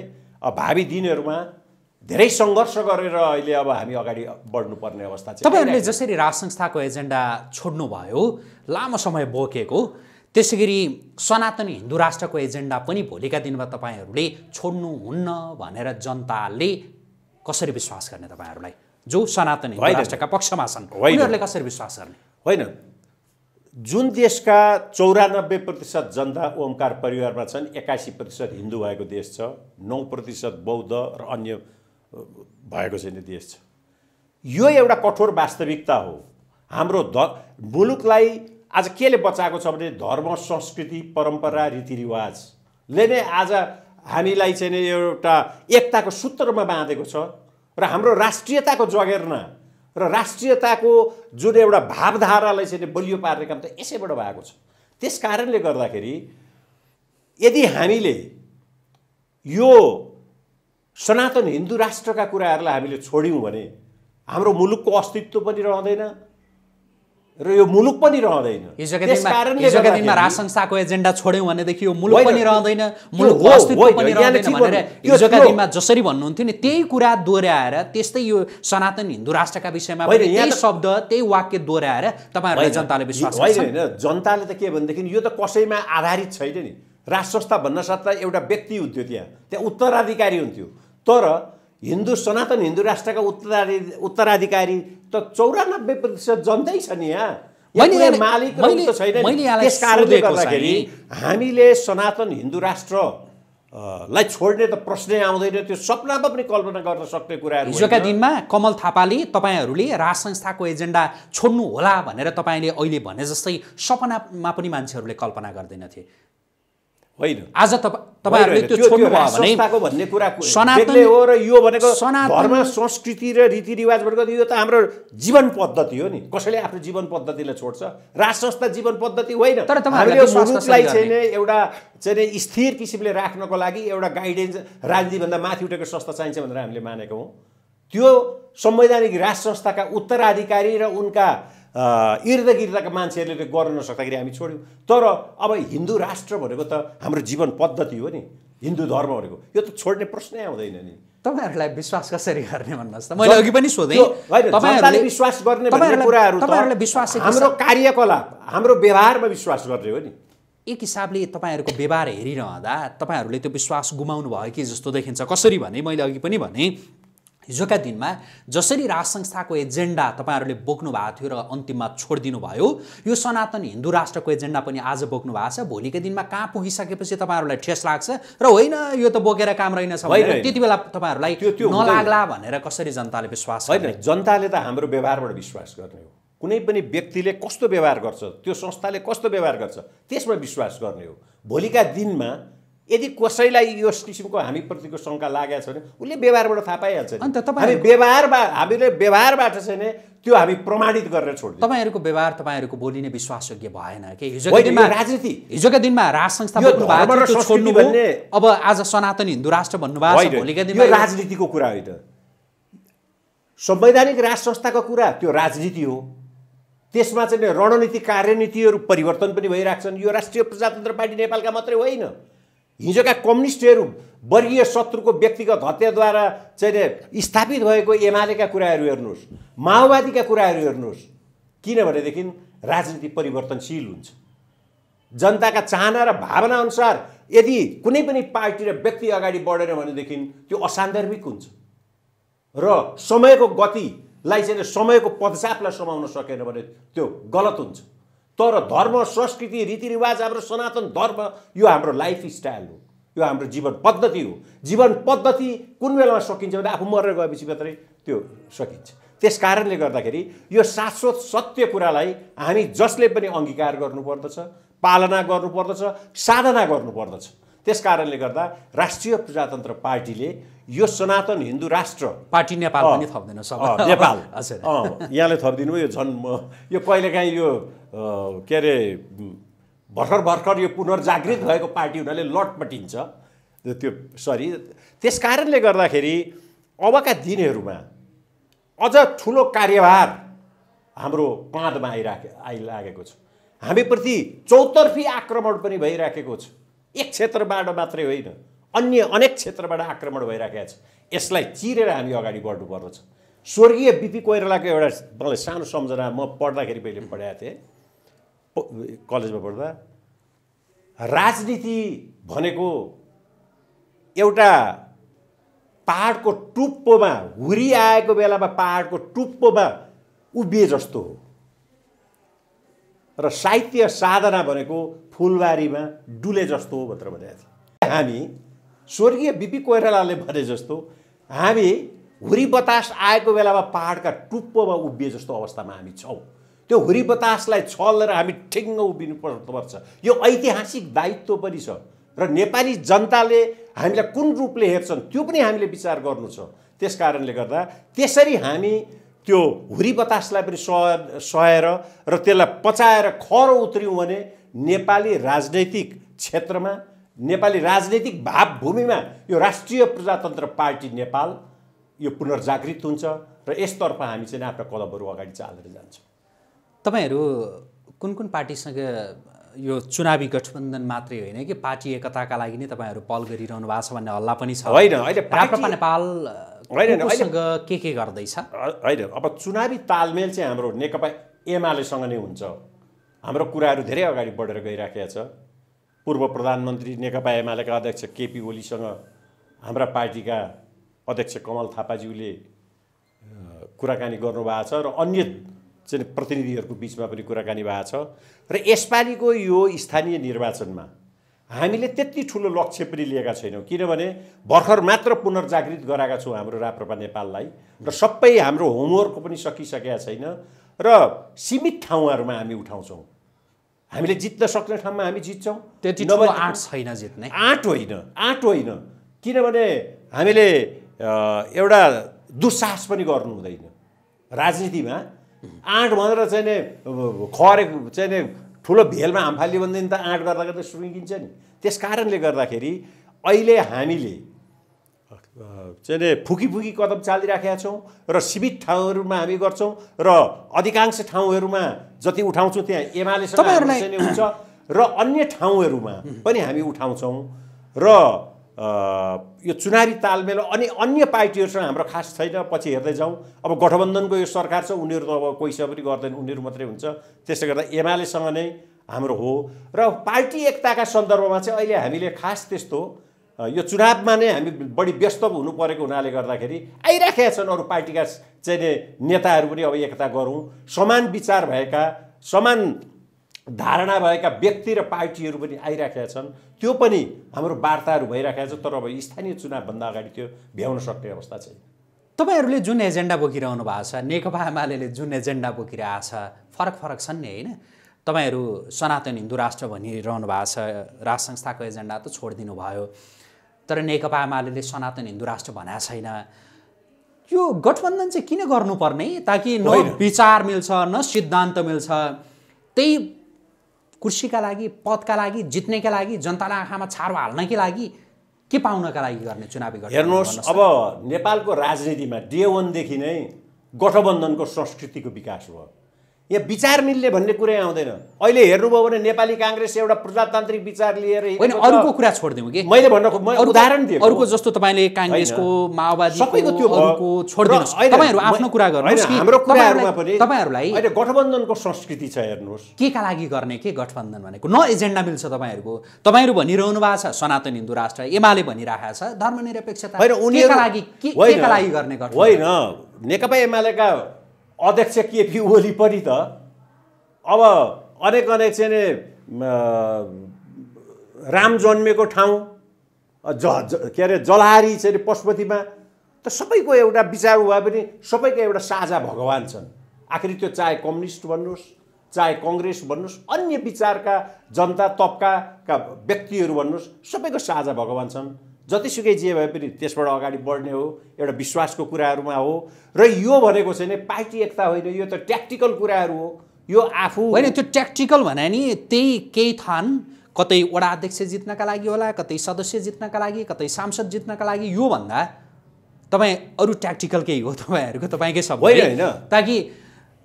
भावी दिनहरूमा धेरै सङ्घर्ष गरेर अहिले अब हामी अगाडि बढ्नुपर्ने अवस्था छ तपाईँहरूले जसरी राज संस्थाको एजेन्डा छोड्नुभयो लामो समय बोकेको त्यसै गरी सनातन हिन्दू राष्ट्रको एजेन्डा पनि भोलिका दिनमा तपाईँहरूले छोड्नुहुन्न भनेर जनताले कसरी विश्वास गर्ने तपाईँहरूलाई जो सनातन राष्ट्रका पक्षमा छन् उनीहरूले कसरी विश्वास गर्ने होइन जुन देशका चौरानब्बे प्रतिशत जनता ओमकार परिवारमा छन् एक्कासी प्रतिशत हिन्दू भएको देश छ नौ प्रतिशत बौद्ध र अन्य भएको छैन देश छ यो एउटा कठोर वास्तविकता हो हाम्रो ध मुलुकलाई आज केले बचाएको छ भने धर्म संस्कृति परम्परा रीतिरिवाजले नै आज हामीलाई चाहिँ नि एउटा एकताको सूत्रमा बाँधेको छ र हाम्रो राष्ट्रियताको जगेर्ना र राष्ट्रियताको जुन एउटा भावधारालाई चाहिँ बलियो पार्ने काम त यसैबाट भएको छ त्यस कारणले गर्दाखेरि यदि हामीले यो सनातन हिन्दू राष्ट्रका कुराहरूलाई हामीले छोड्यौँ भने हाम्रो मुलुकको अस्तित्व पनि रहँदैन र यो मुलुक पनि रहँदैन हिजोका दिनमा राज संस्थाको एजेन्डा छोड्यौँ भनेदेखि यो मुलुक पनि रहँदैन मुलुक अस्तित्व पनि रहँदैन भनेर हिजोका दिनमा जसरी भन्नुहुन्थ्यो नि त्यही कुरा दोहोऱ्याएर त्यस्तै यो सनातन हिन्दू राष्ट्रका विषयमा त्यही शब्द त्यही वाक्य दोहोऱ्याएर तपाईँहरूले जनताले विश्वास होइन जनताले त के भनेदेखि यो त कसैमा आधारित छैन नि राज संस्था भन्न साथलाई एउटा व्यक्ति हुन्थ्यो त्यहाँ त्यहाँ उत्तराधिकारी हुन्थ्यो तर हिन्दू सनातन हिन्दू राष्ट्रका उत्तराधि उत्तराधिकारी त चौरानब्बे प्रतिशत जनतै छ नि यहाँ मालिक त्यस कारणले गर्दाखेरि हामीले सनातन हिन्दू राष्ट्रलाई छोड्ने त प्रश्नै आउँदैन त्यो सपनामा पनि कल्पना गर्न सक्ने कुराहरू हिजोका दिनमा कमल थापाले तपाईँहरूले राज संस्थाको एजेन्डा छोड्नु होला भनेर तपाईँले अहिले भने जस्तै सपनामा पनि मान्छेहरूले कल्पना गर्दैनथे होइन आज त्यो छोड्नु भयो भने भन्ने कुरा हो र यो भनेको धर्म संस्कृति र रीतिरिवाज भनेको यो त हाम्रो जीवन पद्धति हो नि कसैले आफ्नो जीवन पद्धतिले छोड्छ राज संस्था जीवन पद्धति होइन तर स्वास्थ्यलाई चाहिँ एउटा चाहिँ स्थिर किसिमले राख्नको लागि एउटा गाइडेन्स राजनीतिभन्दा माथि उठेको संस्था चाहिन्छ भनेर हामीले मानेको हौँ त्यो संवैधानिक राज संस्थाका उत्तराधिकारी र उनका इर्दा गिर्दाको मान्छेहरूले त्यो गर्न नसक्दाखेरि हामी छोड्यौँ तर अब हिन्दू राष्ट्र भनेको त हाम्रो जीवन पद्धति हो नि हिन्दू धर्म भनेको यो त छोड्ने प्रश्नै आउँदैन नि तपाईँहरूलाई विश्वास कसरी गर्ने भन्नुहोस् त मैले अघि पनि सोधेँ विश्वास गर्ने कुराहरू विश्वास हाम्रो कार्यकलाप हाम्रो व्यवहारमा विश्वास गर्ने हो नि एक हिसाबले तपाईँहरूको व्यवहार हेरिरहँदा तपाईँहरूले त्यो विश्वास गुमाउनु भयो कि जस्तो देखिन्छ कसरी भने मैले अघि पनि भने हिजोका दिनमा जसरी राज संस्थाको एजेन्डा तपाईँहरूले बोक्नु भएको थियो र अन्तिममा छोडिदिनु भयो यो सनातन हिन्दू राष्ट्रको एजेन्डा पनि आज बोक्नु भएको छ भोलिका दिनमा कहाँ पुगिसकेपछि तपाईँहरूलाई ठेस लाग्छ र होइन यो त बोकेर काम रहेनछ होइन त्यति बेला तपाईँहरूलाई नलाग्ला भनेर कसरी जनताले विश्वास होइन जनताले त हाम्रो व्यवहारबाट विश्वास गर्ने हो कुनै पनि व्यक्तिले कस्तो व्यवहार गर्छ त्यो संस्थाले कस्तो व्यवहार गर्छ त्यसमा विश्वास गर्ने हो भोलिका दिनमा यदि कसैलाई यो किसिमको हामीप्रतिको शङ्का लागेको छ भने उसले व्यवहारबाट थाहा पाइहाल्छ अन्त तपाईँ व्यवहार हामीले व्यवहारबाट चाहिँ त्यो हामी प्रमाणित गरेर छोड्छौँ तपाईँहरूको व्यवहार तपाईँहरूको बोली नै विश्वासयोग्य भएन कि हिजोको दिनमा राजनीति हिजोका दिनमा राज संस्था अब आज सनातन हिन्दू राष्ट्र भन्नुभएको भोलिका दिनमा राजनीतिको कुरा होइन संवैधानिक राज संस्थाको कुरा त्यो राजनीति हो त्यसमा चाहिँ रणनीति कार्यनीतिहरू परिवर्तन पनि भइरहेको छन् यो राष्ट्रिय प्रजातन्त्र पार्टी नेपालका मात्रै होइन हिजोका कम्युनिस्टहरू वर्गीय शत्रुको व्यक्तिगत हत्याद्वारा चाहिँ स्थापित भएको एमालेका कुराहरू हेर्नुहोस् माओवादीका कुराहरू हेर्नुहोस् किनभनेदेखि राजनीति परिवर्तनशील हुन्छ जनताका चाहना र भावनाअनुसार यदि कुनै पनि पार्टी र व्यक्ति अगाडि बढेन भनेदेखि त्यो असान्दर्भिक हुन्छ र समयको गतिलाई चाहिँ समयको पदचापलाई समाउन सकेन भने त्यो गलत हुन्छ तर धर्म संस्कृति रीतिरिवाज हाम्रो सनातन धर्म यो हाम्रो लाइफ स्टाइल हो यो हाम्रो जीवन पद्धति हो जीवन पद्धति कुन बेलामा सकिन्छ भने आफू मरेर गएपछि मात्रै त्यो सकिन्छ त्यस कारणले गर्दाखेरि यो शाश्वत सत्य कुरालाई हामी जसले पनि अङ्गीकार गर्नुपर्दछ पालना गर्नुपर्दछ साधना गर्नुपर्दछ त्यस कारणले गर्दा राष्ट्रिय प्रजातन्त्र पार्टीले यो सनातन हिन्दू राष्ट्र पार्टी नेपाल पनि थप्दैन नेपाल यहाँले थपिदिनु भयो यो म यो कहिलेकाहीँ यो के अरे भर्खर भर्खर यो पुनर्जागृत भएको पार्टी हुनाले लटपटिन्छ त्यो सरी त्यस कारणले गर्दाखेरि अबका दिनहरूमा अझ ठुलो कार्यभार हाम्रो काँधमा आइराखे आइलागेको छ हामीप्रति चौतर्फी आक्रमण पनि भइराखेको छ एक क्षेत्रबाट मात्रै होइन अन्य अनेक क्षेत्रबाट आक्रमण भइराखेको छ यसलाई चिरेर हामी अगाडि बढ्नु पर्दछ स्वर्गीय बिपी कोइरालाको एउटा मलाई सानो सम्झना म पढ्दाखेरि पहिले पढाएको थिएँ कलेजमा पढ्दा राजनीति भनेको एउटा पाहाडको टुप्पोमा हुरी आएको बेलामा पाहाडको टुप्पोमा उभिए जस्तो हो र साहित्य साधना भनेको फुलबारीमा डुले जस्तो हो भनेर भनेको थियो हामी स्वर्गीय बिपी कोइरालाले भने जस्तो हामी हुरी बतास आएको बेलामा पाहाडका टुप्पोमा उभिए जस्तो अवस्थामा हामी छौँ त्यो हुरी बतासलाई छलेर हामी ठिङ्ग उभिनु पर्छ यो ऐतिहासिक दायित्व पनि छ र नेपाली जनताले हामीलाई कुन रूपले हेर्छन् त्यो पनि हामीले विचार गर्नु छ त्यस कारणले गर्दा त्यसरी हामी त्यो हुरी बतासलाई पनि सह सहेर र त्यसलाई पचाएर खरो उत्रियौँ भने नेपाली राजनैतिक क्षेत्रमा नेपाली राजनैतिक भावभूमिमा यो राष्ट्रिय प्रजातन्त्र पार्टी नेपाल यो पुनर्जागृत हुन्छ र यसतर्फ हामी चाहिँ आफ्ना कदमहरू अगाडि चालेर जान्छौँ तपाईँहरू कुन कुन पार्टीसँग यो चुनावी गठबन्धन मात्रै होइन कि पार्टी एकताका लागि नै तपाईँहरू पहल गरिरहनु भएको छ भन्ने हल्ला पनि छ होइन अहिले पाल्पा नेपाल होइन के के गर्दैछ होइन अब चुनावी तालमेल चाहिँ हाम्रो नेकपा एमालेसँग नै हुन्छ हाम्रो कुराहरू धेरै अगाडि बढेर गइराखेको छ पूर्व प्रधानमन्त्री नेकपा एमालेका अध्यक्ष केपी ओलीसँग हाम्रा पार्टीका अध्यक्ष कमल थापाज्यूले कुराकानी गर्नुभएको छ र अन्य चाहिँ प्रतिनिधिहरूको बिचमा पनि कुराकानी भएको छ र यसपालिको यो स्थानीय निर्वाचनमा हामीले त्यति ठुलो लक्ष्य पनि लिएका छैनौँ किनभने भर्खर मात्र पुनर्जागृत गराएका छौँ हाम्रो राप्रपा नेपाललाई र सबै हाम्रो होमवर्क पनि सकिसकेका छैन र सीमित ठाउँहरूमा हामी उठाउँछौँ हामीले जित्न सक्ने ठाउँमा हामी जित्छौँ त्यति नभए आँट छैन जित्ने आठ होइन आठ होइन किनभने हामीले एउटा दुस्साहस पनि गर्नु हुँदैन राजनीतिमा आँट भनेर चाहिँ खरे चाहिँ ठुलो भेलमा हाम फाल्यो भनेदेखि त आँट गर्दा गर्दा सुकिन्छ नि त्यस कारणले गर्दाखेरि अहिले हामीले चाहिँ फुकी फुकी कदम चालिराखेका छौँ र सीमित ठाउँहरूमा हामी गर्छौँ र अधिकांश ठाउँहरूमा जति उठाउँछौँ त्यहाँ एमालेसँग नै हुन्छ र अन्य ठाउँहरूमा पनि हामी उठाउँछौँ र यो चुनावी तालमेल अनि अन्य पार्टीहरूसँग हाम्रो खास छैन पछि हेर्दै जाउँ अब गठबन्धनको यो सरकार छ उनीहरू त अब कोही पनि गर्दैन उनीहरू मात्रै हुन्छ त्यसले गर्दा एमालेसँग नै हाम्रो हो र पार्टी एकताका सन्दर्भमा चाहिँ अहिले हामीले खास त्यस्तो यो चुनावमा नै हामी बढी व्यस्त हुनु परेको हुनाले गर्दाखेरि आइराखेका छन् अरू पार्टीका चाहिँ नेताहरू पनि अब एकता गरौँ समान विचार भएका समान धारणा भएका व्यक्ति र पार्टीहरू पनि आइराखेका छन् त्यो पनि हाम्रो वार्ताहरू भइराखेका छ तर अब स्थानीय चुनावभन्दा अगाडि त्यो भ्याउन सक्ने अवस्था छैन तपाईँहरूले जुन एजेन्डा बोकिरहनु भएको छ नेकपा एमाले जुन एजेन्डा बोकिरहेको छ फरक फरक छन् नि होइन तपाईँहरू सनातन हिन्दू राष्ट्र भनिरहनु भएको छ राज संस्थाको एजेन्डा त छोडिदिनु भयो तर नेकपा एमाले सनातन हिन्दू राष्ट्र भनेको छैन यो गठबन्धन चाहिँ किन गर्नुपर्ने ताकि न विचार मिल्छ न सिद्धान्त मिल्छ त्यही कुर्सीका लागि पदका लागि जित्नेका लागि जनतालाई आँखामा छारो हाल्नकै लागि के पाउनका लागि गर्ने चुनावी हेर्नुहोस् अब नेपालको राजनीतिमा डे वानदेखि नै गठबन्धनको संस्कृतिको विकास भयो यहाँ विचार मिल्ने भन्ने कुरै आउँदैन अहिले हेर्नुभयो भने नेपाली काङ्ग्रेस एउटा प्रजातान्त्रिक विचार लिएर होइन अरूको कुरा छोडिदिउँ कि मैले भन्न उदाहरण दिएँ अरूको जस्तो तपाईँले काङ्ग्रेसको माओवादी सबैको त्यो अरूको छोडिदिनुहोस् तपाईँहरू आफ्नो कुरा गर्नुहोस् हाम्रो कुराहरूमा पनि तपाईँहरूलाई अहिले गठबन्धनको संस्कृति छ हेर्नुहोस् के का लागि गर्ने के गठबन्धन भनेको न एजेन्डा मिल्छ तपाईँहरूको तपाईँहरू भनिरहनु भएको छ सनातन हिन्दू राष्ट्र एमाले भनिरहेको छ धर्मनिरपेक्षता होइन उनीहरूका लागि के लागि गर्ने होइन नेकपा एमालेका अध्यक्ष केपी ओली पनि त अब अनेक अनेक चाहिँ नि राम जन्मेको ठाउँ ज के अरे जलाहारी चाहिँ पशुपतिमा त सबैको एउटा विचार भए पनि सबैको एउटा साझा भगवान् छन् आखिर त्यो चाहे कम्युनिस्ट भन्नुहोस् चाहे कङ्ग्रेस भन्नुहोस् अन्य विचारका जनता तबकाका व्यक्तिहरू भन्नुहोस् सबैको साझा भगवान् छन् जतिसुकै जे भए पनि त्यसबाट अगाडि बढ्ने हो एउटा विश्वासको कुराहरूमा हो र यो भनेको चाहिँ नि पार्टी एकता होइन यो त ट्याक्टिकल कुराहरू हो यो आफू होइन त्यो ट्याक्टिकल भने नि त्यही केही थान कतै वडा अध्यक्ष जित्नका लागि होला कतै सदस्य जित्नका लागि कतै सांसद जित्नका लागि योभन्दा तपाईँ अरू ट्याक्टिकल केही हो तपाईँहरूको तपाईँकै सब होइन होइन ताकि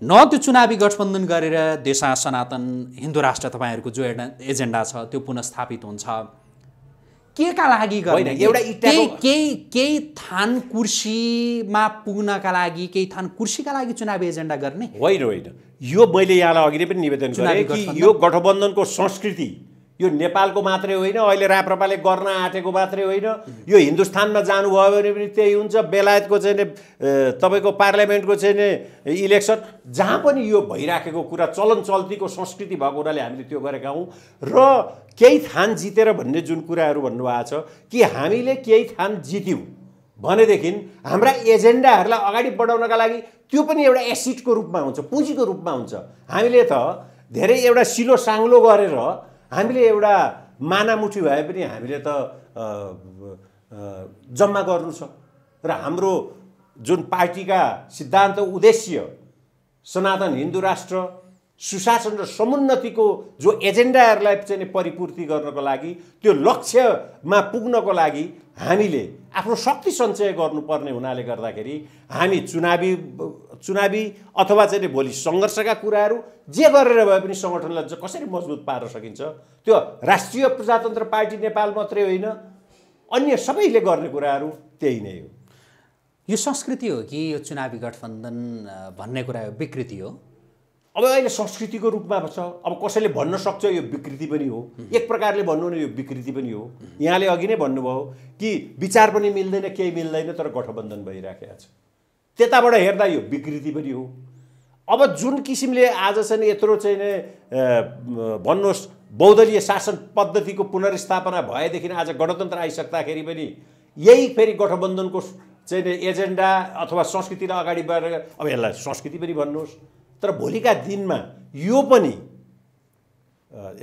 न त्यो चुनावी गठबन्धन गरेर देशा सनातन हिन्दू राष्ट्र तपाईँहरूको जो एजेन्डा छ त्यो पुनस्थापित हुन्छ के का लागि गर्ने एउटा केही केही केही थान कुर्सीमा पुग्नका लागि केही थान कुर्सीका लागि चुनावी एजेन्डा गर्ने होइन होइन यो मैले यहाँलाई अघि नै पनि निवेदन गरेँ कि यो गठबन्धनको संस्कृति यो नेपालको मात्रै होइन अहिले राप्रपाले गर्न आँटेको मात्रै होइन यो हिन्दुस्तानमा जानुभयो भने पनि त्यही हुन्छ बेलायतको चाहिँ नि तपाईँको पार्लियामेन्टको चाहिँ नि इलेक्सन जहाँ पनि यो भइराखेको कुरा चलन चल्तीको संस्कृति भएको हुनाले हामीले त्यो गरेका हौँ र केही थान जितेर भन्ने जुन कुराहरू भन्नुभएको छ कि हामीले केही थान जित्यौँ भनेदेखि हाम्रा एजेन्डाहरूलाई अगाडि बढाउनका लागि त्यो पनि एउटा एसिडको रूपमा हुन्छ पुँजीको रूपमा हुन्छ हामीले त धेरै एउटा सिलो साङ्लो गरेर हामीले एउटा मानामुठी भए पनि हामीले त जम्मा गर्नु छ र हाम्रो जुन पार्टीका सिद्धान्त उद्देश्य सनातन हिन्दू राष्ट्र सुशासन र समुन्नतिको जो एजेन्डाहरूलाई चाहिँ परिपूर्ति गर्नको लागि त्यो लक्ष्यमा पुग्नको लागि हामीले आफ्नो शक्ति सञ्चय गर्नुपर्ने हुनाले गर्दाखेरि हामी चुनावी चुनावी अथवा चाहिँ भोलि सङ्घर्षका कुराहरू जे गरेर भए पनि सङ्गठनलाई कसरी मजबुत पार्न सकिन्छ त्यो राष्ट्रिय प्रजातन्त्र पार्टी नेपाल मात्रै होइन अन्य सबैले गर्ने कुराहरू त्यही नै हो यो संस्कृति हो कि यो चुनावी गठबन्धन भन्ने कुरा विकृति हो अब अहिले संस्कृतिको रूपमा छ अब कसैले भन्न सक्छ यो विकृति पनि हो एक प्रकारले भन्नु भने यो विकृति पनि हो यहाँले अघि नै भन्नुभयो कि विचार पनि मिल्दैन केही मिल्दैन तर गठबन्धन भइराखेको छ त्यताबाट हेर्दा यो विकृति पनि हो अब जुन किसिमले आज चाहिँ यत्रो चाहिँ भन्नुहोस् बौद्धलीय शासन पद्धतिको पुनर्स्थापना भएदेखि आज गणतन्त्र आइसक्दाखेरि पनि यही फेरि गठबन्धनको चाहिँ एजेन्डा अथवा संस्कृतिलाई अगाडि बढेर अब यसलाई संस्कृति पनि भन्नुहोस् तर भोलिका दिनमा यो पनि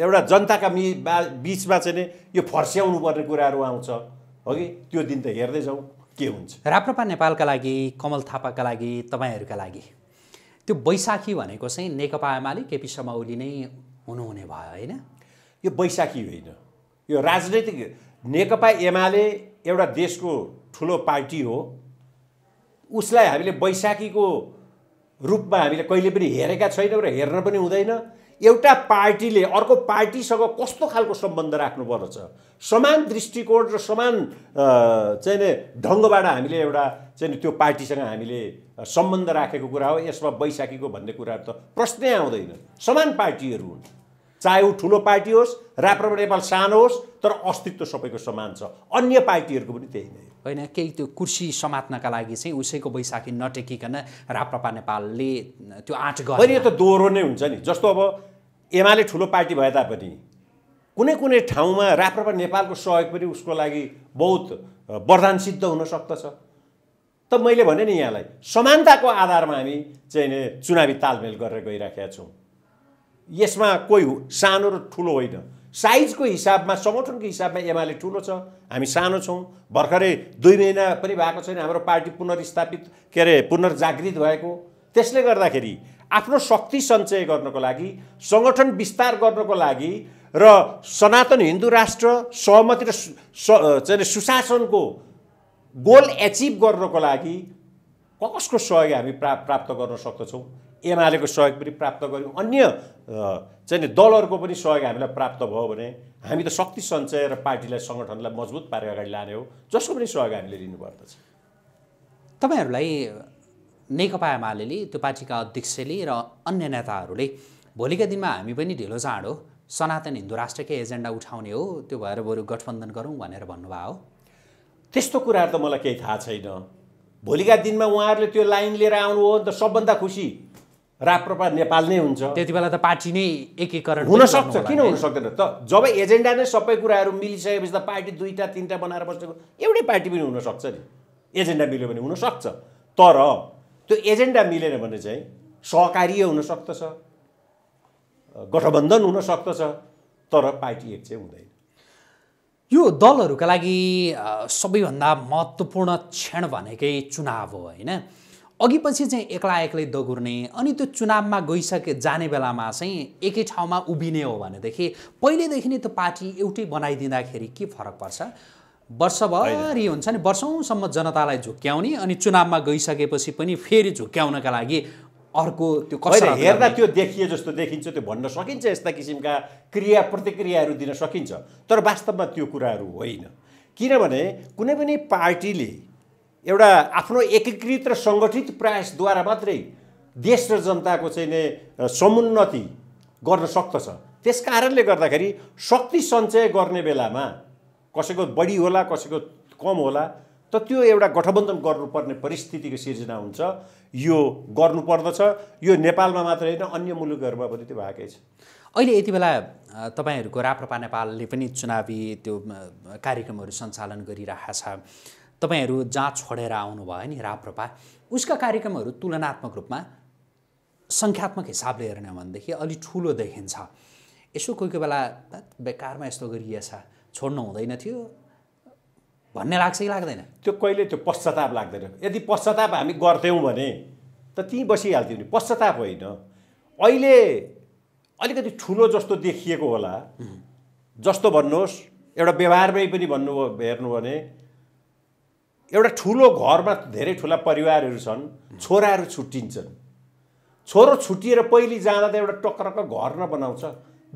एउटा जनताका मि बा बिचमा चाहिँ यो फर्स्याउनु पर्ने कुराहरू आउँछ हो कि त्यो दिन त हेर्दै जाउँ के हुन्छ राप्रपा नेपालका लागि कमल थापाका लागि तपाईँहरूका लागि त्यो बैशाखी भनेको चाहिँ नेकपा एमाले केपी शर्मा ओली नै हुनुहुने भयो होइन यो बैशाखी होइन यो राजनैतिक नेकपा एमाले एउटा देशको ठुलो पार्टी हो उसलाई हामीले बैशाखीको रूपमा हामीले कहिले पनि हेरेका छैनौँ र हेर्न पनि हुँदैन एउटा पार्टीले अर्को पार्टीसँग कस्तो खालको सम्बन्ध राख्नुपर्छ समान दृष्टिकोण र समान चाहिँ ढङ्गबाट हामीले एउटा चाहिँ त्यो पार्टीसँग हामीले सम्बन्ध राखेको कुरा हो यसमा बैसाखीको भन्ने कुराहरू त प्रश्नै आउँदैन समान पार्टीहरू हुन् चाहे ऊ ठुलो पार्टी होस् राप्रपा नेपाल सानो होस् तर अस्तित्व सबैको समान छ अन्य पार्टीहरूको पनि त्यही नै होइन केही त्यो कुर्सी समात्नका लागि चाहिँ उसैको बैशाखी नटेकिकन राप्रपा नेपालले त्यो आँट गर्यो यो त दोहोरो नै हुन्छ नि जस्तो अब एमाले ठुलो पार्टी भए तापनि कुनै कुनै ठाउँमा राप्रपा नेपालको सहयोग पनि उसको लागि बहुत वरदान सिद्ध हुन सक्दछ त मैले भने नि यहाँलाई समानताको आधारमा हामी चाहिँ चुनावी तालमेल गरेर गइराखेका छौँ यसमा कोही सानो र ठुलो होइन साइजको हिसाबमा सङ्गठनको हिसाबमा एमाले ठुलो छ हामी सानो छौँ भर्खरै दुई महिना पनि भएको छैन हाम्रो पार्टी पुनर्स्थापित के अरे पुनर्जागृत भएको त्यसले गर्दाखेरि आफ्नो शक्ति सञ्चय गर्नको लागि सङ्गठन विस्तार गर्नको लागि र सनातन हिन्दू राष्ट्र सहमति र चाहिँ सुशासनको गोल एचिभ गर्नको लागि कसको सहयोग हामी प्राप्त गर्न सक्दछौँ एमालेको सहयोग पनि प्राप्त गऱ्यौँ अन्य चाहिँ नि दलहरूको पनि सहयोग हामीलाई प्राप्त भयो भने हामी त शक्ति सञ्चय र पार्टीलाई सङ्गठनलाई मजबुत पारेर अगाडि लाने हो जसको पनि सहयोग हामीले लिनुपर्दछ तपाईँहरूलाई नेकपा एमाले त्यो पार्टीका अध्यक्षले र अन्य नेताहरूले भोलिका दिनमा हामी पनि ढिलो चाँडो सनातन हिन्दू राष्ट्रकै एजेन्डा उठाउने हो त्यो भएर बरु गठबन्धन गरौँ भनेर भन्नुभयो त्यस्तो कुराहरू त मलाई केही थाहा छैन भोलिका दिनमा उहाँहरूले त्यो लाइन लिएर आउनु हो अन्त त सबभन्दा खुसी राप्रपा नेपाल नै हुन्छ त्यति बेला त पार्टी नै एकीकरण सक्छ किन हुन सक्दैन त जब एजेन्डा नै सबै कुराहरू मिलिसकेपछि त पार्टी दुईवटा तिनवटा बनाएर बसेको एउटै पार्टी पनि हुनसक्छ नि एजेन्डा मिल्यो भने हुनसक्छ तर त्यो एजेन्डा मिलेन भने चाहिँ सहकार्य हुन सक्दछ गठबन्धन हुन सक्दछ तर पार्टी एक चाहिँ हुँदैन यो दलहरूका लागि सबैभन्दा महत्त्वपूर्ण क्षण भनेकै चुनाव हो होइन अघि पछि चाहिँ एक्ला एक्लै दगुर्ने अनि त्यो चुनावमा गइसके जाने बेलामा चाहिँ एकै ठाउँमा उभिने हो भनेदेखि पहिल्यैदेखि नै त्यो पार्टी एउटै बनाइदिँदाखेरि के फरक पर्छ वर्षभरि हुन्छ नि वर्षौँसम्म जनतालाई झुक्क्याउने अनि चुनावमा गइसकेपछि पनि फेरि झुक्क्याउनका लागि अर्को त्यो कसरी हेर्दा त्यो देखिए जस्तो देखिन्छ त्यो भन्न सकिन्छ यस्ता किसिमका क्रिया प्रतिक्रियाहरू दिन सकिन्छ तर वास्तवमा त्यो कुराहरू होइन किनभने कुनै पनि पार्टीले एउटा आफ्नो एकीकृत र सङ्गठित प्रयासद्वारा मात्रै देश र जनताको चाहिँ नै समुन्नति गर्न सक्दछ त्यस कारणले गर्दाखेरि शक्ति सञ्चय गर्ने बेलामा कसैको बढी होला कसैको कम होला त त्यो एउटा गठबन्धन गर्नुपर्ने परिस्थितिको सिर्जना हुन्छ यो गर्नुपर्दछ यो नेपालमा मात्र होइन अन्य मुलुकहरूमा पनि त्यो भएकै छ अहिले यति बेला तपाईँहरूको राप्रपा नेपालले पनि चुनावी त्यो कार्यक्रमहरू सञ्चालन गरिरहेको छ तपाईँहरू जहाँ छोडेर आउनुभयो नि राप्रपा उसका कार्यक्रमहरू तुलनात्मक रूपमा सङ्ख्यात्मक हिसाबले हेर्ने हो भनेदेखि अलि ठुलो देखिन्छ यसो कोही कोही बेला बेकारमा यस्तो गरिएछ छोड्नु हुँदैन थियो भन्ने लाग्छ कि लाग्दैन त्यो कहिले त्यो पश्चाताप लाग्दैन यदि पश्चाताप हामी गर्थ्यौँ भने त त्यहीँ बसिहाल्थ्यौँ नि पश्चाताप होइन अहिले अलिकति ठुलो जस्तो देखिएको होला जस्तो भन्नुहोस् एउटा व्यवहारमै पनि भन्नु हेर्नु भने एउटा ठुलो घरमा धेरै ठुला परिवारहरू छन् छोराहरू छुट्टिन्छन् छोरो छुट्टिएर पहिले जाँदा त एउटा टक्रक्क घर नबनाउँछ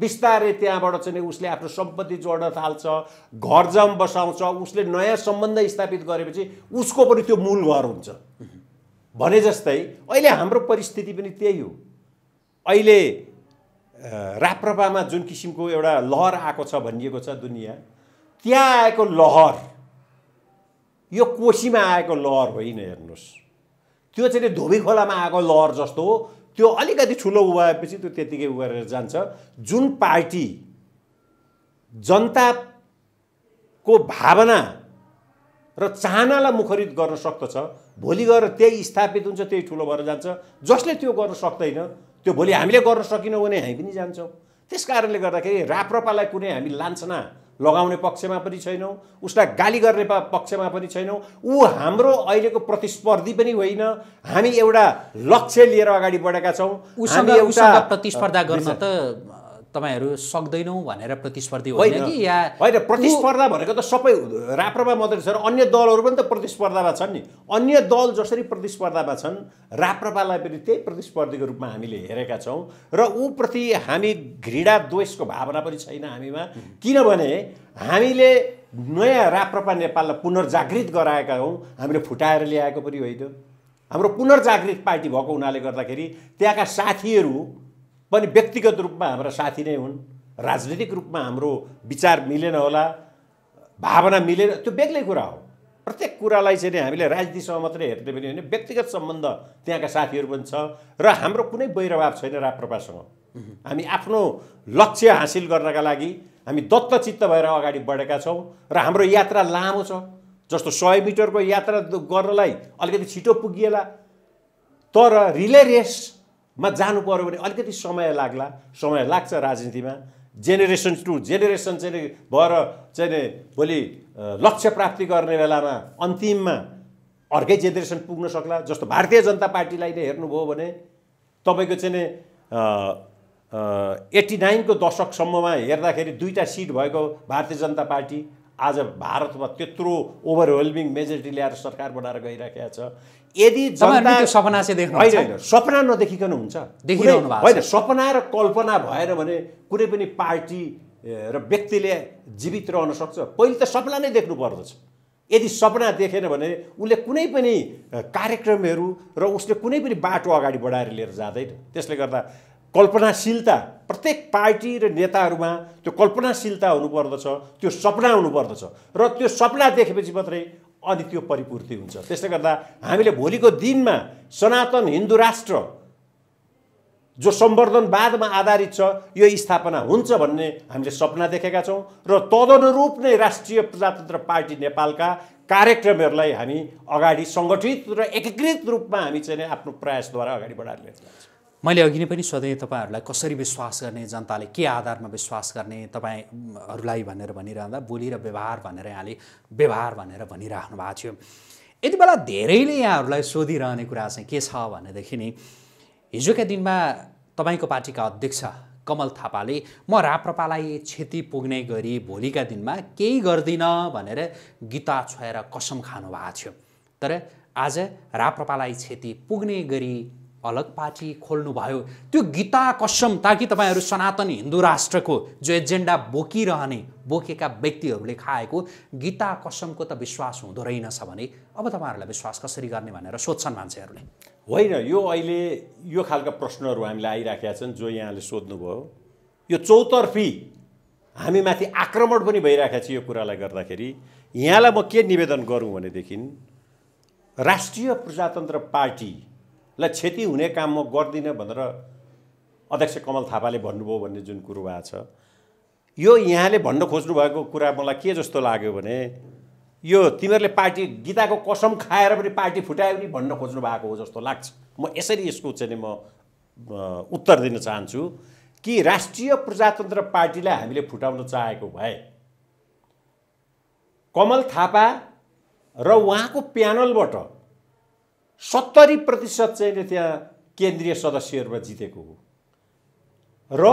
बिस्तारै त्यहाँबाट चाहिँ उसले आफ्नो सम्पत्ति जोड्न थाल्छ घर जाम बसाउँछ उसले नयाँ सम्बन्ध स्थापित गरेपछि उसको पनि त्यो मूल घर हुन्छ भने जस्तै अहिले हाम्रो परिस्थिति पनि त्यही हो अहिले राप्रपामा जुन किसिमको एउटा लहर आएको छ भनिएको छ दुनियाँ त्यहाँ आएको लहर यो कोसीमा आएको लहर होइन हेर्नुहोस् त्यो चाहिँ धोबी खोलामा आएको लहर जस्तो हो त्यो अलिकति ठुलो उभाएपछि त्यो त्यतिकै उ गरेर जान्छ जुन पार्टी जनताको भावना र चाहनालाई मुखरित गर्न सक्दछ भोलि गएर त्यही स्थापित हुन्छ त्यही ठुलो भएर जान्छ जसले त्यो गर्न सक्दैन त्यो भोलि हामीले गर्न सकेनौँ भने हामी पनि जान्छौँ त्यस कारणले गर्दाखेरि राप्रपालाई कुनै हामी लान्छना लगाउने पक्षमा पनि छैनौँ उसलाई गाली गर्ने पक्षमा पनि छैनौँ ऊ हाम्रो अहिलेको प्रतिस्पर्धी पनि होइन हामी एउटा लक्ष्य लिएर अगाडि बढेका छौँ उसले एउटा प्रतिस्पर्धा गर्न त तपाईँहरू सक्दैनौ भनेर प्रतिस्पर्धी होइन कि या होइन प्रतिस्पर्धा भनेको त सबै राप्रपा मात्रै छ र अन्य दलहरू पनि त प्रतिस्पर्धामा छन् नि अन्य दल जसरी प्रतिस्पर्धामा छन् राप्रपालाई पनि त्यही प्रतिस्पर्धीको रूपमा हामीले हेरेका छौँ र ऊप्रति हामी घृणा द्वेषको भावना पनि छैन हामीमा किनभने हामीले नयाँ राप्रपा नेपाललाई पुनर्जागृत गराएका हौँ हामीले फुटाएर ल्याएको पनि होइन हाम्रो पुनर्जागृत पार्टी भएको हुनाले गर्दाखेरि त्यहाँका साथीहरू पनि व्यक्तिगत रूपमा हाम्रा साथी नै हुन् राजनीतिक रूपमा हाम्रो विचार मिलेन होला भावना मिलेन त्यो बेग्लै कुरा हो प्रत्येक कुरालाई चाहिँ हामीले राजनीतिसँग मात्रै हेर्ने पनि होइन व्यक्तिगत सम्बन्ध त्यहाँका साथीहरू पनि छ र हाम्रो कुनै बैरभाव छैन राप्रपासँग हामी आफ्नो लक्ष्य हासिल गर्नका लागि हामी दत्तचित्त भएर अगाडि बढेका छौँ र हाम्रो यात्रा लामो छ जस्तो सय मिटरको यात्रा गर्नलाई अलिकति छिटो पुगिएला तर रिले रेस मा जानु पऱ्यो भने अलिकति समय लाग्ला समय लाग्छ राजनीतिमा जेनेरेसन टु जेनेरेसन चाहिँ भएर चाहिँ भोलि लक्ष्य प्राप्ति गर्ने बेलामा अन्तिममा अर्कै जेनेरेसन पुग्न सक्ला जस्तो भारतीय जनता पार्टीलाई नै हेर्नुभयो भने तपाईँको चाहिँ एट्टी नाइनको दशकसम्ममा हेर्दाखेरि दुईवटा सिट भएको भारतीय जनता पार्टी आज भारतमा त्यत्रो ओभरवेल्मिङ मेजोरिटी ल्याएर सरकार बनाएर गइराखेको छ यदि जनता सपना चाहिँ देख्नु होइन सपना नदेखिकन हुन्छ देखिरहनु भएको होइन सपना र कल्पना भएर भने कुनै पनि पार्टी र व्यक्तिले जीवित रहन सक्छ पहिले त सपना नै देख्नु पर्दछ यदि सपना देखेन भने उसले कुनै पनि कार्यक्रमहरू र उसले कुनै पनि बाटो अगाडि बढाएर लिएर जाँदैन त्यसले गर्दा कल्पनाशीलता प्रत्येक पार्टी र नेताहरूमा त्यो कल्पनाशीलता हुनुपर्दछ त्यो सपना हुनुपर्दछ र त्यो सपना देखेपछि मात्रै अनि त्यो परिपूर्ति हुन्छ त्यसले गर्दा हामीले भोलिको दिनमा सनातन हिन्दू राष्ट्र जो सम्वर्धनवादमा आधारित छ यो स्थापना हुन्छ भन्ने हामीले सपना देखेका छौँ र तदनुरूप नै राष्ट्रिय प्रजातन्त्र पार्टी नेपालका कार्यक्रमहरूलाई हामी अगाडि सङ्गठित र एकीकृत रूपमा हामी चाहिँ आफ्नो प्रयासद्वारा अगाडि बढाएर लिएर जान्छौँ मैले अघि नै पनि सधैँ तपाईँहरूलाई कसरी विश्वास गर्ने जनताले के आधारमा विश्वास गर्ने तपाईँहरूलाई भनेर भनिरहँदा बोली र व्यवहार भनेर यहाँले व्यवहार भनेर भनिराख्नु भएको थियो यति बेला धेरैले यहाँहरूलाई सोधिरहने कुरा चाहिँ के छ भनेदेखि नि हिजोका दिनमा तपाईँको पार्टीका अध्यक्ष कमल थापाले म राप्रपालाई क्षति पुग्ने गरी भोलिका दिनमा केही गर्दिनँ भनेर गीता छोएर कसम खानुभएको थियो तर आज राप्रपालाई क्षति पुग्ने गरी अलग पार्टी खोल्नुभयो त्यो गीता कसम ताकि तपाईँहरू सनातन हिन्दू राष्ट्रको जो एजेन्डा बोकिरहने बोकेका व्यक्तिहरूले खाएको गीता कसमको त विश्वास हुँदो रहेनछ भने अब तपाईँहरूलाई विश्वास कसरी गर्ने भनेर सोध्छन् मान्छेहरूले होइन यो अहिले यो खालका प्रश्नहरू हामीले आइराखेका छन् जो यहाँले सोध्नुभयो यो चौतर्फी हामीमाथि आक्रमण पनि भइरहेको छ यो कुरालाई गर्दाखेरि यहाँलाई म के निवेदन गरौँ भनेदेखि राष्ट्रिय प्रजातन्त्र पार्टी लाई क्षति हुने काम म गर्दिनँ भनेर अध्यक्ष कमल थापाले भन्नुभयो भन्ने जुन कुरो भएको छ यो यहाँले भन्न खोज्नु भएको कुरा मलाई के जस्तो लाग्यो भने यो तिमीहरूले पार्टी गीताको कसम खाएर पनि पार्टी फुटायो भने भन्न खोज्नु भएको हो जस्तो लाग्छ म यसरी यसको चाहिँ म उत्तर दिन चाहन्छु कि राष्ट्रिय प्रजातन्त्र पार्टीलाई हामीले फुटाउन चाहेको भए कमल थापा र उहाँको प्यानलबाट सत्तरी प्रतिशत चाहिँ त्यहाँ केन्द्रीय सदस्यहरूमा जितेको हो र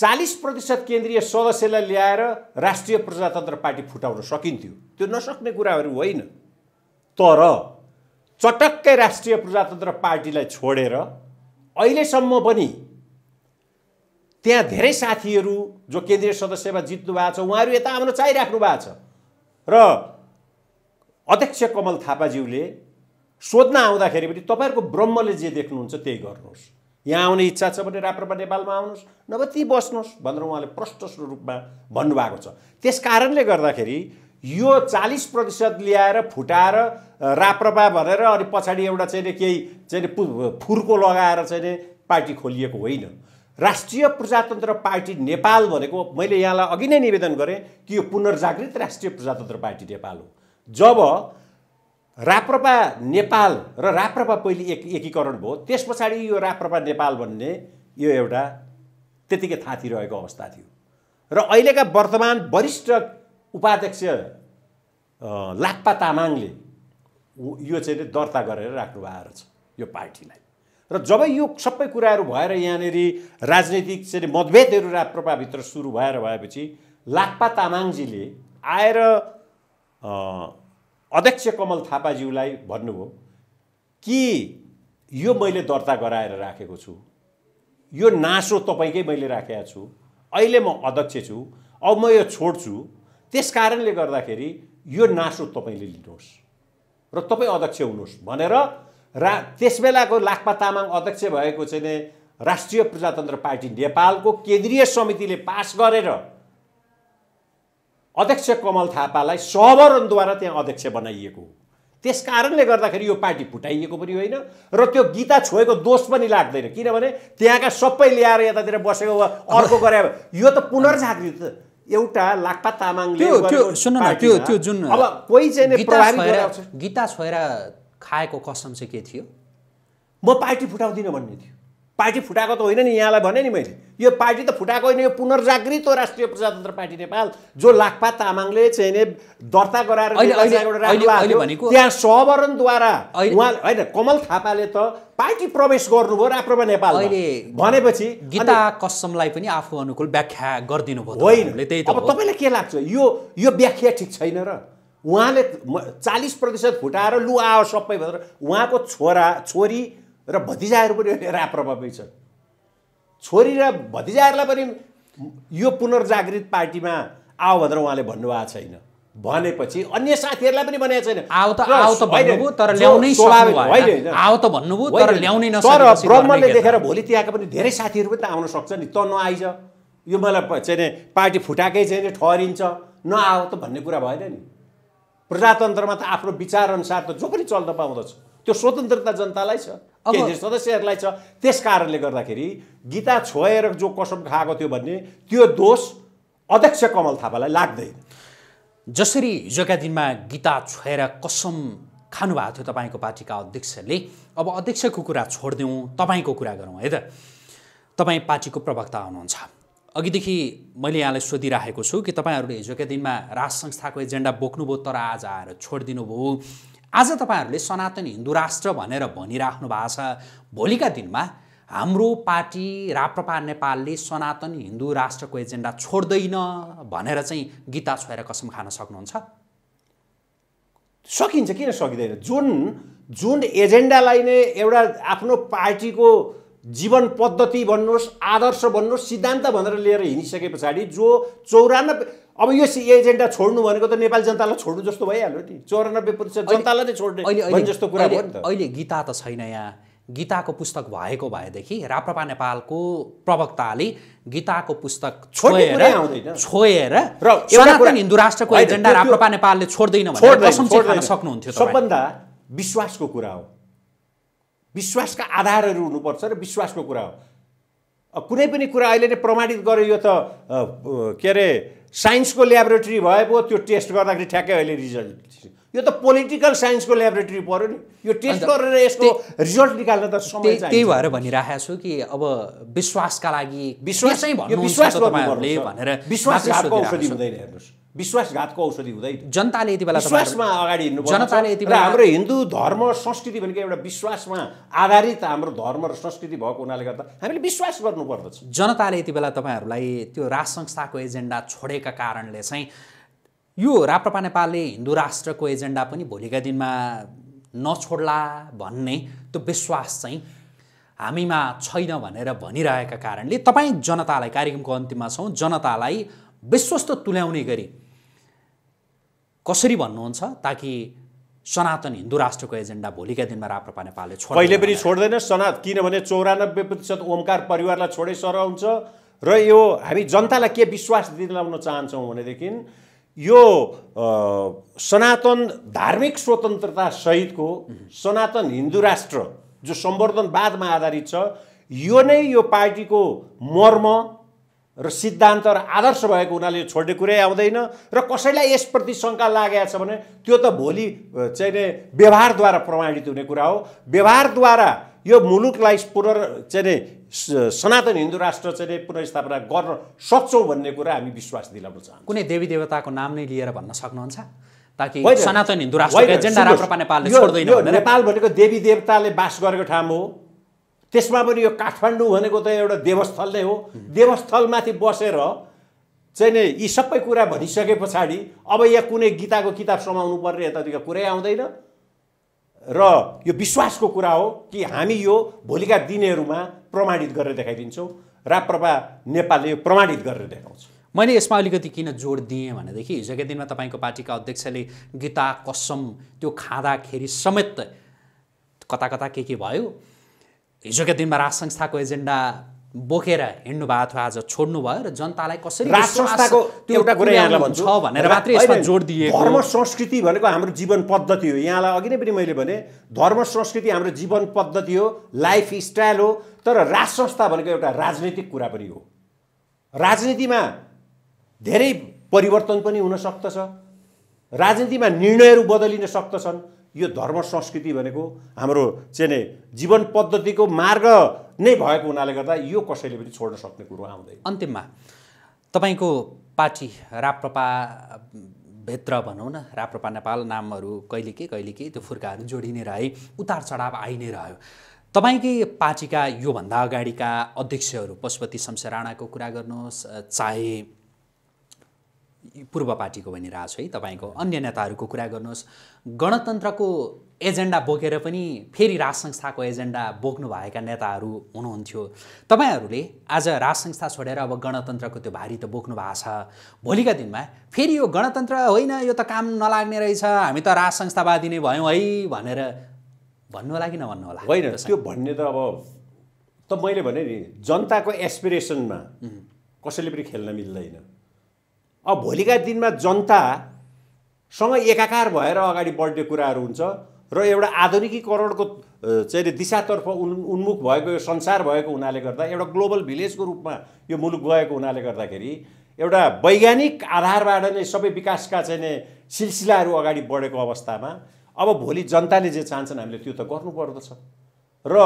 चालिस प्रतिशत केन्द्रीय सदस्यलाई ल्याएर राष्ट्रिय प्रजातन्त्र पार्टी फुटाउन सकिन्थ्यो त्यो नसक्ने कुराहरू होइन तर चटक्कै राष्ट्रिय प्रजातन्त्र पार्टीलाई छोडेर अहिलेसम्म पनि त्यहाँ धेरै साथीहरू जो केन्द्रीय सदस्यमा जित्नु भएको छ उहाँहरू यता आउन चाहिराख्नु भएको छ र अध्यक्ष कमल थापाज्यूले सोध्न आउँदाखेरि पनि तपाईँहरूको ब्रह्मले जे देख्नुहुन्छ त्यही गर्नुहोस् यहाँ आउने इच्छा छ भने राप्रपा नेपालमा आउनुहोस् नभए ती बस्नुहोस् भनेर उहाँले प्रष्ट रूपमा भन्नुभएको छ त्यस कारणले गर्दाखेरि यो चालिस प्रतिशत ल्याएर फुटाएर राप्रपा भनेर अनि पछाडि एउटा चाहिँ केही चाहिँ फुर्को लगाएर चाहिँ पार्टी खोलिएको होइन राष्ट्रिय प्रजातन्त्र पार्टी नेपाल भनेको मैले यहाँलाई अघि नै निवेदन गरेँ कि यो पुनर्जागृत राष्ट्रिय प्रजातन्त्र पार्टी नेपाल हो जब राप्रपा नेपाल र राप्रपा पहिले एक एकीकरण भयो त्यस पछाडि यो राप्रपा नेपाल भन्ने यो एउटा त्यतिकै थाती रहेको अवस्था थियो र अहिलेका वर्तमान वरिष्ठ उपाध्यक्ष लाक्पा तामाङले यो चाहिँ दर्ता गरेर राख्नु भएको रहेछ यो पार्टीलाई र जब यो सबै कुराहरू भएर यहाँनिर राजनैतिक चाहिँ मतभेदहरू राप्रपाभित्र सुरु भएर भएपछि लाक्पा तामाङजीले आएर अध्यक्ष कमल थापाज्यूलाई भन्नुभयो कि यो मैले दर्ता गराएर राखेको छु यो नासो तपाईँकै मैले राखेको छु अहिले म अध्यक्ष छु अब म यो छोड्छु त्यस कारणले गर्दाखेरि यो नासो तपाईँले लिनुहोस् र तपाईँ अध्यक्ष हुनुहोस् भनेर रा त्यस बेलाको लाक्पा तामाङ अध्यक्ष भएको चाहिँ राष्ट्रिय प्रजातन्त्र पार्टी नेपालको केन्द्रीय समितिले पास गरेर अध्यक्ष कमल थापालाई सवरणद्वारा त्यहाँ अध्यक्ष बनाइएको हो त्यस कारणले गर्दाखेरि यो पार्टी फुटाइएको पनि होइन र त्यो गीता छोएको दोष पनि लाग्दैन किनभने त्यहाँका सबै ल्याएर यतातिर बसेको अर्को गरे यो त पुनर्जागृत एउटा लाक्पा तामाङले त्यो त्यो जुन अब कोही चाहिँ गीता छोएर खाएको कसम चाहिँ के थियो म पार्टी फुटाउँदिनँ भन्ने थियो पार्टी फुटाएको त होइन नि यहाँलाई भने नि मैले यो पार्टी त फुटाएको होइन यो पुनर्जागृत हो राष्ट्रिय प्रजातन्त्र पार्टी नेपाल जो लाक्पा तामाङले चाहिँ दर्ता गराएर त्यहाँ सवरणद्वारा उहाँ होइन कमल थापाले त पार्टी प्रवेश गर्नुभयो राप्रपा नेपाल भनेपछि गीता कसमलाई पनि आफू अनुकूल व्याख्या गरिदिनु भयो होइन अब तपाईँलाई के लाग्छ यो यो व्याख्या ठिक छैन र उहाँले चालिस प्रतिशत फुटाएर लु सबै भनेर उहाँको छोरा छोरी र भतिजाहरू पनि अहिले राप्रभावै छन् छोरी र भतिजाहरूलाई पनि यो पुनर्जागृत पार्टीमा आऊ भनेर उहाँले भन्नुभएको छैन भनेपछि अन्य साथीहरूलाई पनि भनेको छैन त त भन्नुभयो तर ल्याउनै त भन्नुभयो तर ल्याउनै तर ब्रह्मले देखेर भोलि त्यहाँका पनि धेरै साथीहरू पनि त आउन सक्छ नि त नआइज यो मलाई चाहिँ पार्टी फुटाएकै छैन ठहरिन्छ नआओ त भन्ने कुरा भएन नि प्रजातन्त्रमा त आफ्नो विचारअनुसार त जो पनि चल्न पाउँदछ त्यो स्वतन्त्रता जनतालाई छ केन्द्रीय सदस्यहरूलाई छ त्यस कारणले गर्दाखेरि गीता छोएर जो कसम खाएको थियो भन्ने त्यो दोष अध्यक्ष कमल थापालाई लाग्दैन जसरी हिजोका दिनमा गीता छोएर कसम खानुभएको थियो तपाईँको पार्टीका अध्यक्षले अब अध्यक्षको कुरा छोडिदिउँ तपाईँको कुरा गरौँ है त तपाईँ पार्टीको प्रवक्ता हुनुहुन्छ अघिदेखि मैले यहाँलाई सोधिराखेको छु कि तपाईँहरूले हिजोका दिनमा राज संस्थाको एजेन्डा बोक्नुभयो तर आज आएर छोडिदिनु भयो आज तपाईँहरूले सनातन हिन्दू राष्ट्र भनेर भनिराख्नु भएको छ भोलिका दिनमा हाम्रो पार्टी राप्रपा नेपालले सनातन हिन्दू राष्ट्रको एजेन्डा छोड्दैन भनेर चाहिँ गीता छोएर कसम खान सक्नुहुन्छ सकिन्छ किन सकिँदैन जुन जुन एजेन्डालाई नै एउटा आफ्नो पार्टीको जीवन पद्धति भन्नुहोस् आदर्श भन्नुहोस् सिद्धान्त भनेर लिएर हिँडिसके पछाडि जो चौरानब्बे अब यो एजेन्डा छोड्नु भनेको त नेपाली जनतालाई छोड्नु जस्तो भइहाल्यो नि चौरानब्बे प्रतिशत जनतालाई नै छोड्ने जस्तो कुरा भयो नि त अहिले गीता त छैन यहाँ गीताको पुस्तक भएको भएदेखि राप्रपा नेपालको प्रवक्ताले गीताको पुस्तक छोएर छोएर र सनातन हिन्दू राष्ट्रको एजेन्डा राप्रपा नेपालले छोड्दैन सक्नुहुन्थ्यो सबभन्दा विश्वासको कुरा हो विश्वासका आधारहरू हुनुपर्छ र विश्वासको कुरा हो कुनै पनि कुरा अहिले नै प्रमाणित गरे यो त के अरे साइन्सको ल्याबोरेटरी भए पो त्यो टेस्ट गर्दाखेरि ठ्याक्कै अहिले रिजल्ट यो त पोलिटिकल साइन्सको ल्याबोरेटरी पऱ्यो नि यो टेस्ट गरेर यसको रिजल्ट निकाल्न त समय त्यही भएर भनिरहेको छु कि अब विश्वासका लागि विश्वास विश्वास भनेर विश्वास औषधि हुँदैन हेर्नुहोस् विश्वासघातको औषधि हुँदै जनताले यति बेला विश्वासमा अगाडि हिँड्नु जनताले यति बेला हाम्रो हिन्दू धर्म संस्कृति भनेको एउटा विश्वासमा आधारित हाम्रो धर्म र संस्कृति भएको हुनाले गर्दा हामीले विश्वास गर्नुपर्दछ जनताले यति बेला तपाईँहरूलाई त्यो राज संस्थाको एजेन्डा छोडेका कारणले चाहिँ यो राप्रपा नेपालले हिन्दू राष्ट्रको एजेन्डा पनि भोलिका दिनमा नछोड्ला भन्ने त्यो विश्वास चाहिँ हामीमा छैन भनेर भनिरहेका कारणले तपाईँ जनतालाई कार्यक्रमको अन्तिममा छौँ जनतालाई विश्वस्त तुल्याउने गरी कसरी भन्नुहुन्छ ताकि सनातन हिन्दू राष्ट्रको एजेन्डा भोलिका दिनमा राप्रपा नेपालले छोड कहिले पनि छोड्दैन सनात किनभने चौरानब्बे प्रतिशत ओमकार परिवारलाई छोडै सर हुन्छ र यो हामी जनतालाई के विश्वास दिलाउन चाहन्छौँ भनेदेखि यो सनातन धार्मिक स्वतन्त्रता सहितको सनातन हिन्दू राष्ट्र जो सम्वर्धनवादमा आधारित छ यो नै यो पार्टीको मर्म र सिद्धान्त र आदर्श भएको हुनाले छोड्ने कुरै आउँदैन र कसैलाई यसप्रति शङ्का लागेको छ भने त्यो त भोलि चाहिँ नै व्यवहारद्वारा प्रमाणित हुने कुरा हो व्यवहारद्वारा यो मुलुकलाई पुनर् चाहिँ नै सनातन हिन्दू राष्ट्र चाहिँ पुनर्स्थापना गर्न सक्छौँ भन्ने कुरा हामी विश्वास दिलाउन चाहन्छौँ कुनै देवी देवताको नाम नै लिएर भन्न सक्नुहुन्छ ताकि सनातन हिन्दू राष्ट्र नेपाल भनेको देवी देवताले बास गरेको ठाउँ हो त्यसमा पनि यो काठमाडौँ भनेको त एउटा देवस्थल नै हो देवस्थलमाथि बसेर चाहिँ नै यी सबै कुरा भनिसके पछाडि अब यहाँ कुनै गीताको किताब समाउनु पर्ने यतातिर कुरै आउँदैन र यो विश्वासको कुरा हो कि हामी यो भोलिका दिनहरूमा प्रमाणित गरेर देखाइदिन्छौँ राप्रपा नेपालले यो प्रमाणित गरेर देखाउँछ मैले यसमा अलिकति किन जोड दिएँ भनेदेखि हिजोकै दिनमा तपाईँको पार्टीका अध्यक्षले गीता कसम त्यो खाँदाखेरि समेत कता कता के के भयो हिजोकै दिनमा राज संस्थाको एजेन्डा बोकेर हिँड्नु भएको थियो आज छोड्नु भयो र जनतालाई कसरी त्यो एउटा कुरा यहाँलाई भन्छ भनेर मात्रै यसमा जोड दिए धर्म संस्कृति भनेको हाम्रो जीवन पद्धति हो यहाँलाई अघि नै पनि मैले भने धर्म संस्कृति हाम्रो जीवन पद्धति हो लाइफ स्टाइल हो तर राज संस्था भनेको एउटा राजनैतिक कुरा पनि हो राजनीतिमा धेरै परिवर्तन पनि हुन सक्दछ राजनीतिमा निर्णयहरू बदलिन सक्दछन् यो धर्म संस्कृति भनेको हाम्रो चाहिँ जीवन पद्धतिको मार्ग नै भएको हुनाले गर्दा यो कसैले पनि छोड्न सक्ने कुरो आउँदैन अन्तिममा तपाईँको पार्टी राप्रपा भित्र भनौँ न राप्रपा नेपाल नामहरू कहिले के कहिले के त्यो फुर्काहरू जोडिने रहे उतार चढाव आइ नै रह्यो तपाईँकै पार्टीका योभन्दा अगाडिका अध्यक्षहरू पशुपति राणाको कुरा गर्नुहोस् चाहे पूर्व पार्टीको भनिरहेको छु है तपाईँको अन्य नेताहरूको कुरा गर्नुहोस् गणतन्त्रको एजेन्डा बोकेर पनि फेरि राज संस्थाको एजेन्डा बोक्नुभएका नेताहरू हुनुहुन्थ्यो तपाईँहरूले आज राज छोडेर अब गणतन्त्रको त्यो भारी त बोक्नु भएको छ भोलिका दिनमा फेरि यो गणतन्त्र होइन यो त काम नलाग्ने रहेछ हामी त राज संस्थावादी नै भयौँ है भनेर भन्नु होला कि नभन्नु होला होइन त्यो भन्ने त अब त मैले भने नि जनताको एसपिरेसनमा कसैले पनि खेल्न मिल्दैन अब भोलिका दिनमा जनतासँग एकाकार भएर अगाडि बढ्ने कुराहरू हुन्छ र एउटा आधुनिकीकरणको चाहिँ दिशातर्फ उन् उन्मुख भएको यो संसार भएको हुनाले गर्दा एउटा ग्लोबल भिलेजको रूपमा यो मुलुक गएको हुनाले गर्दाखेरि एउटा वैज्ञानिक आधारबाट नै सबै विकासका चाहिँ सिलसिलाहरू अगाडि बढेको अवस्थामा अब भोलि जनताले जे चाहन्छन् हामीले त्यो त गर्नुपर्दछ र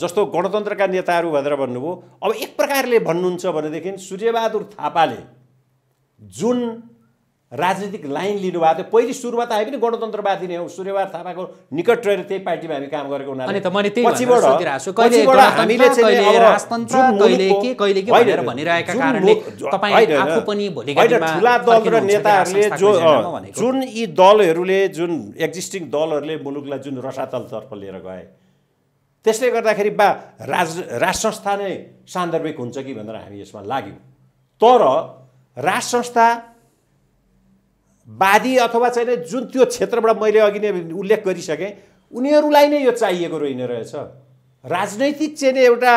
जस्तो गणतन्त्रका नेताहरू भनेर भन्नुभयो अब एक प्रकारले भन्नुहुन्छ भनेदेखि सूर्यबहादुर थापाले जुन राजनीतिक लाइन लिनुभएको थियो पहिले सुरुमा त हामी पनि गणतन्त्रवादी नै हौ सूर्यबार थापाको निकट रहेर त्यही पार्टीमा हामी काम गरेको हुनाले जुन यी दलहरूले जुन एक्जिस्टिङ दलहरूले मुलुकलाई जुन रसातलतर्फ लिएर गए त्यसले गर्दाखेरि बा राज राज संस्था नै सान्दर्भिक हुन्छ कि भनेर हामी यसमा लाग्यौँ तर राष्ट्र संस्था वादी अथवा चाहिँ जुन त्यो क्षेत्रबाट मैले अघि नै उल्लेख गरिसकेँ उनीहरूलाई नै यो चाहिएको रहेन रहेछ राजनैतिक चाहिँ नै एउटा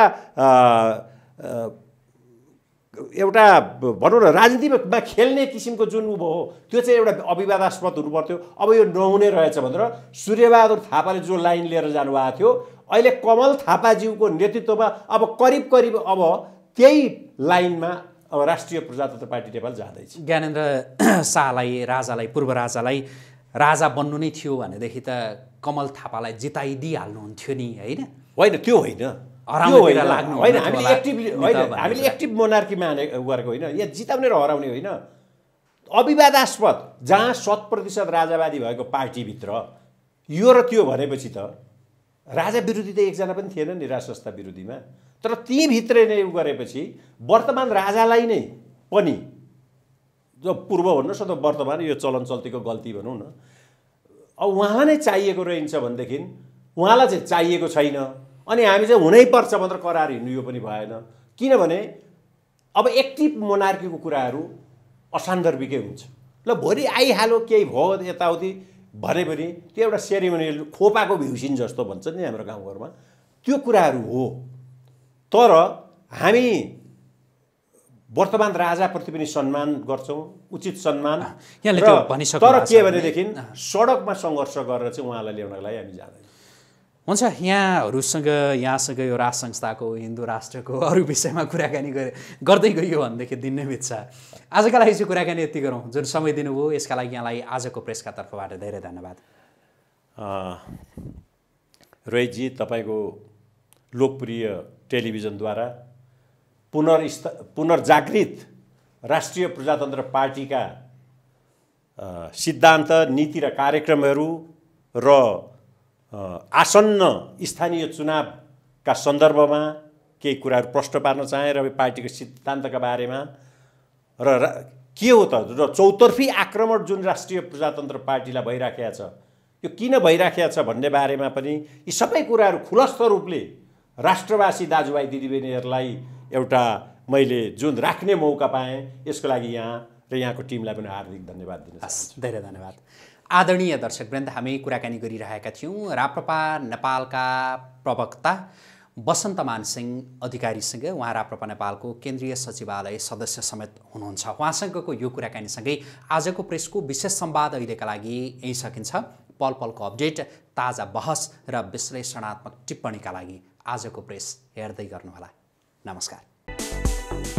एउटा भनौँ न राजनीतिमा खेल्ने किसिमको जुन ऊ हो त्यो चाहिँ एउटा अविवादास्पद हुनु पर्थ्यो अब यो नहुने रहेछ भनेर सूर्यबहादुर थापाले जो लाइन लिएर जानुभएको थियो अहिले कमल थापाज्यूको नेतृत्वमा अब करिब करिब अब त्यही लाइनमा अब राष्ट्रिय प्रजातन्त्र पार्टी नेपाल जाँदैछ ज्ञानेन्द्र शाहलाई राजालाई पूर्व राजालाई राजा बन्नु नै थियो भनेदेखि त कमल थापालाई जिताइदिइहाल्नुहुन्थ्यो नि होइन होइन त्यो होइन होइन हामीले एक्टिभ होइन हामीले एक्टिभ माने गरेको होइन यहाँ जिताउने र हराउने होइन अविवादास्पद जहाँ शत प्रतिशत राजावादी भएको पार्टीभित्र यो र त्यो भनेपछि त राजा विरोधी त एकजना पनि थिएन नि राज संस्था विरोधीमा तर तीभित्रै नै गरेपछि वर्तमान राजालाई नै पनि जो पूर्व भन्नुहोस् अथवा वर्तमान यो चलन चल्तीको गल्ती भनौँ न अब उहाँलाई नै चाहिएको रहन्छ भनेदेखि उहाँलाई चाहिँ चाहिएको छैन अनि हामी चाहिँ हुनैपर्छ भनेर करार हिँड्नु यो पनि भएन किनभने अब एक्टिभ मोनार्कीको कुराहरू असान्दर्भिकै हुन्छ ल भोलि आइहाल्यो केही भयो यताउति भने पनि त्यो एउटा सेरिमोनियल खोपाको भ्युसिन जस्तो भन्छ नि हाम्रो गाउँघरमा त्यो कुराहरू हो तर हामी वर्तमान राजाप्रति पनि सम्मान गर्छौँ उचित सम्मान तर के भनेदेखि सडकमा सङ्घर्ष गरेर चाहिँ उहाँलाई ल्याउनको लागि हामी जाँदैनौँ हुन्छ यहाँहरूसँग यहाँसँग यो राज संस्थाको हिन्दू राष्ट्रको अरू विषयमा कुराकानी गरे गर्दै गयो भनेदेखि नै बित्छ आजका लागि चाहिँ कुराकानी यति गरौँ जुन समय दिनुभयो यसका लागि यहाँलाई आजको प्रेसका तर्फबाट धेरै धन्यवाद रोहितजी तपाईँको लोकप्रिय टेलिभिजनद्वारा पुनर्स्थ पुनर्जागृत राष्ट्रिय प्रजातन्त्र पार्टीका सिद्धान्त नीति र कार्यक्रमहरू र आसन्न स्थानीय चुनावका सन्दर्भमा केही कुराहरू प्रश्न पार्न चाहेँ र पार्टीको सिद्धान्तका बारेमा र के हो त र चौतर्फी आक्रमण जुन राष्ट्रिय प्रजातन्त्र पार्टीलाई भइराखेको छ यो किन भइराखेको छ भन्ने बारेमा पनि यी सबै कुराहरू खुलस्त रूपले राष्ट्रवासी दाजुभाइ दिदीबहिनीहरूलाई एउटा मैले जुन राख्ने मौका पाएँ यसको लागि यहाँ र यहाँको टिमलाई पनि हार्दिक धन्यवाद दिन हस् धेरै धन्यवाद आदरणीय दर्शकवृन्द हामी कुराकानी गरिरहेका थियौँ राप्रपा नेपालका प्रवक्ता वसन्तमान सिंह अधिकारीसँग उहाँ राप्रपा नेपालको केन्द्रीय सचिवालय सदस्य समेत हुनुहुन्छ उहाँसँगको यो कुराकानीसँगै आजको प्रेसको विशेष संवाद अहिलेका लागि यहीँ सकिन्छ पल पलको अपडेट ताजा बहस र विश्लेषणात्मक टिप्पणीका लागि आजको प्रेस हेर्दै गर्नुहोला नमस्कार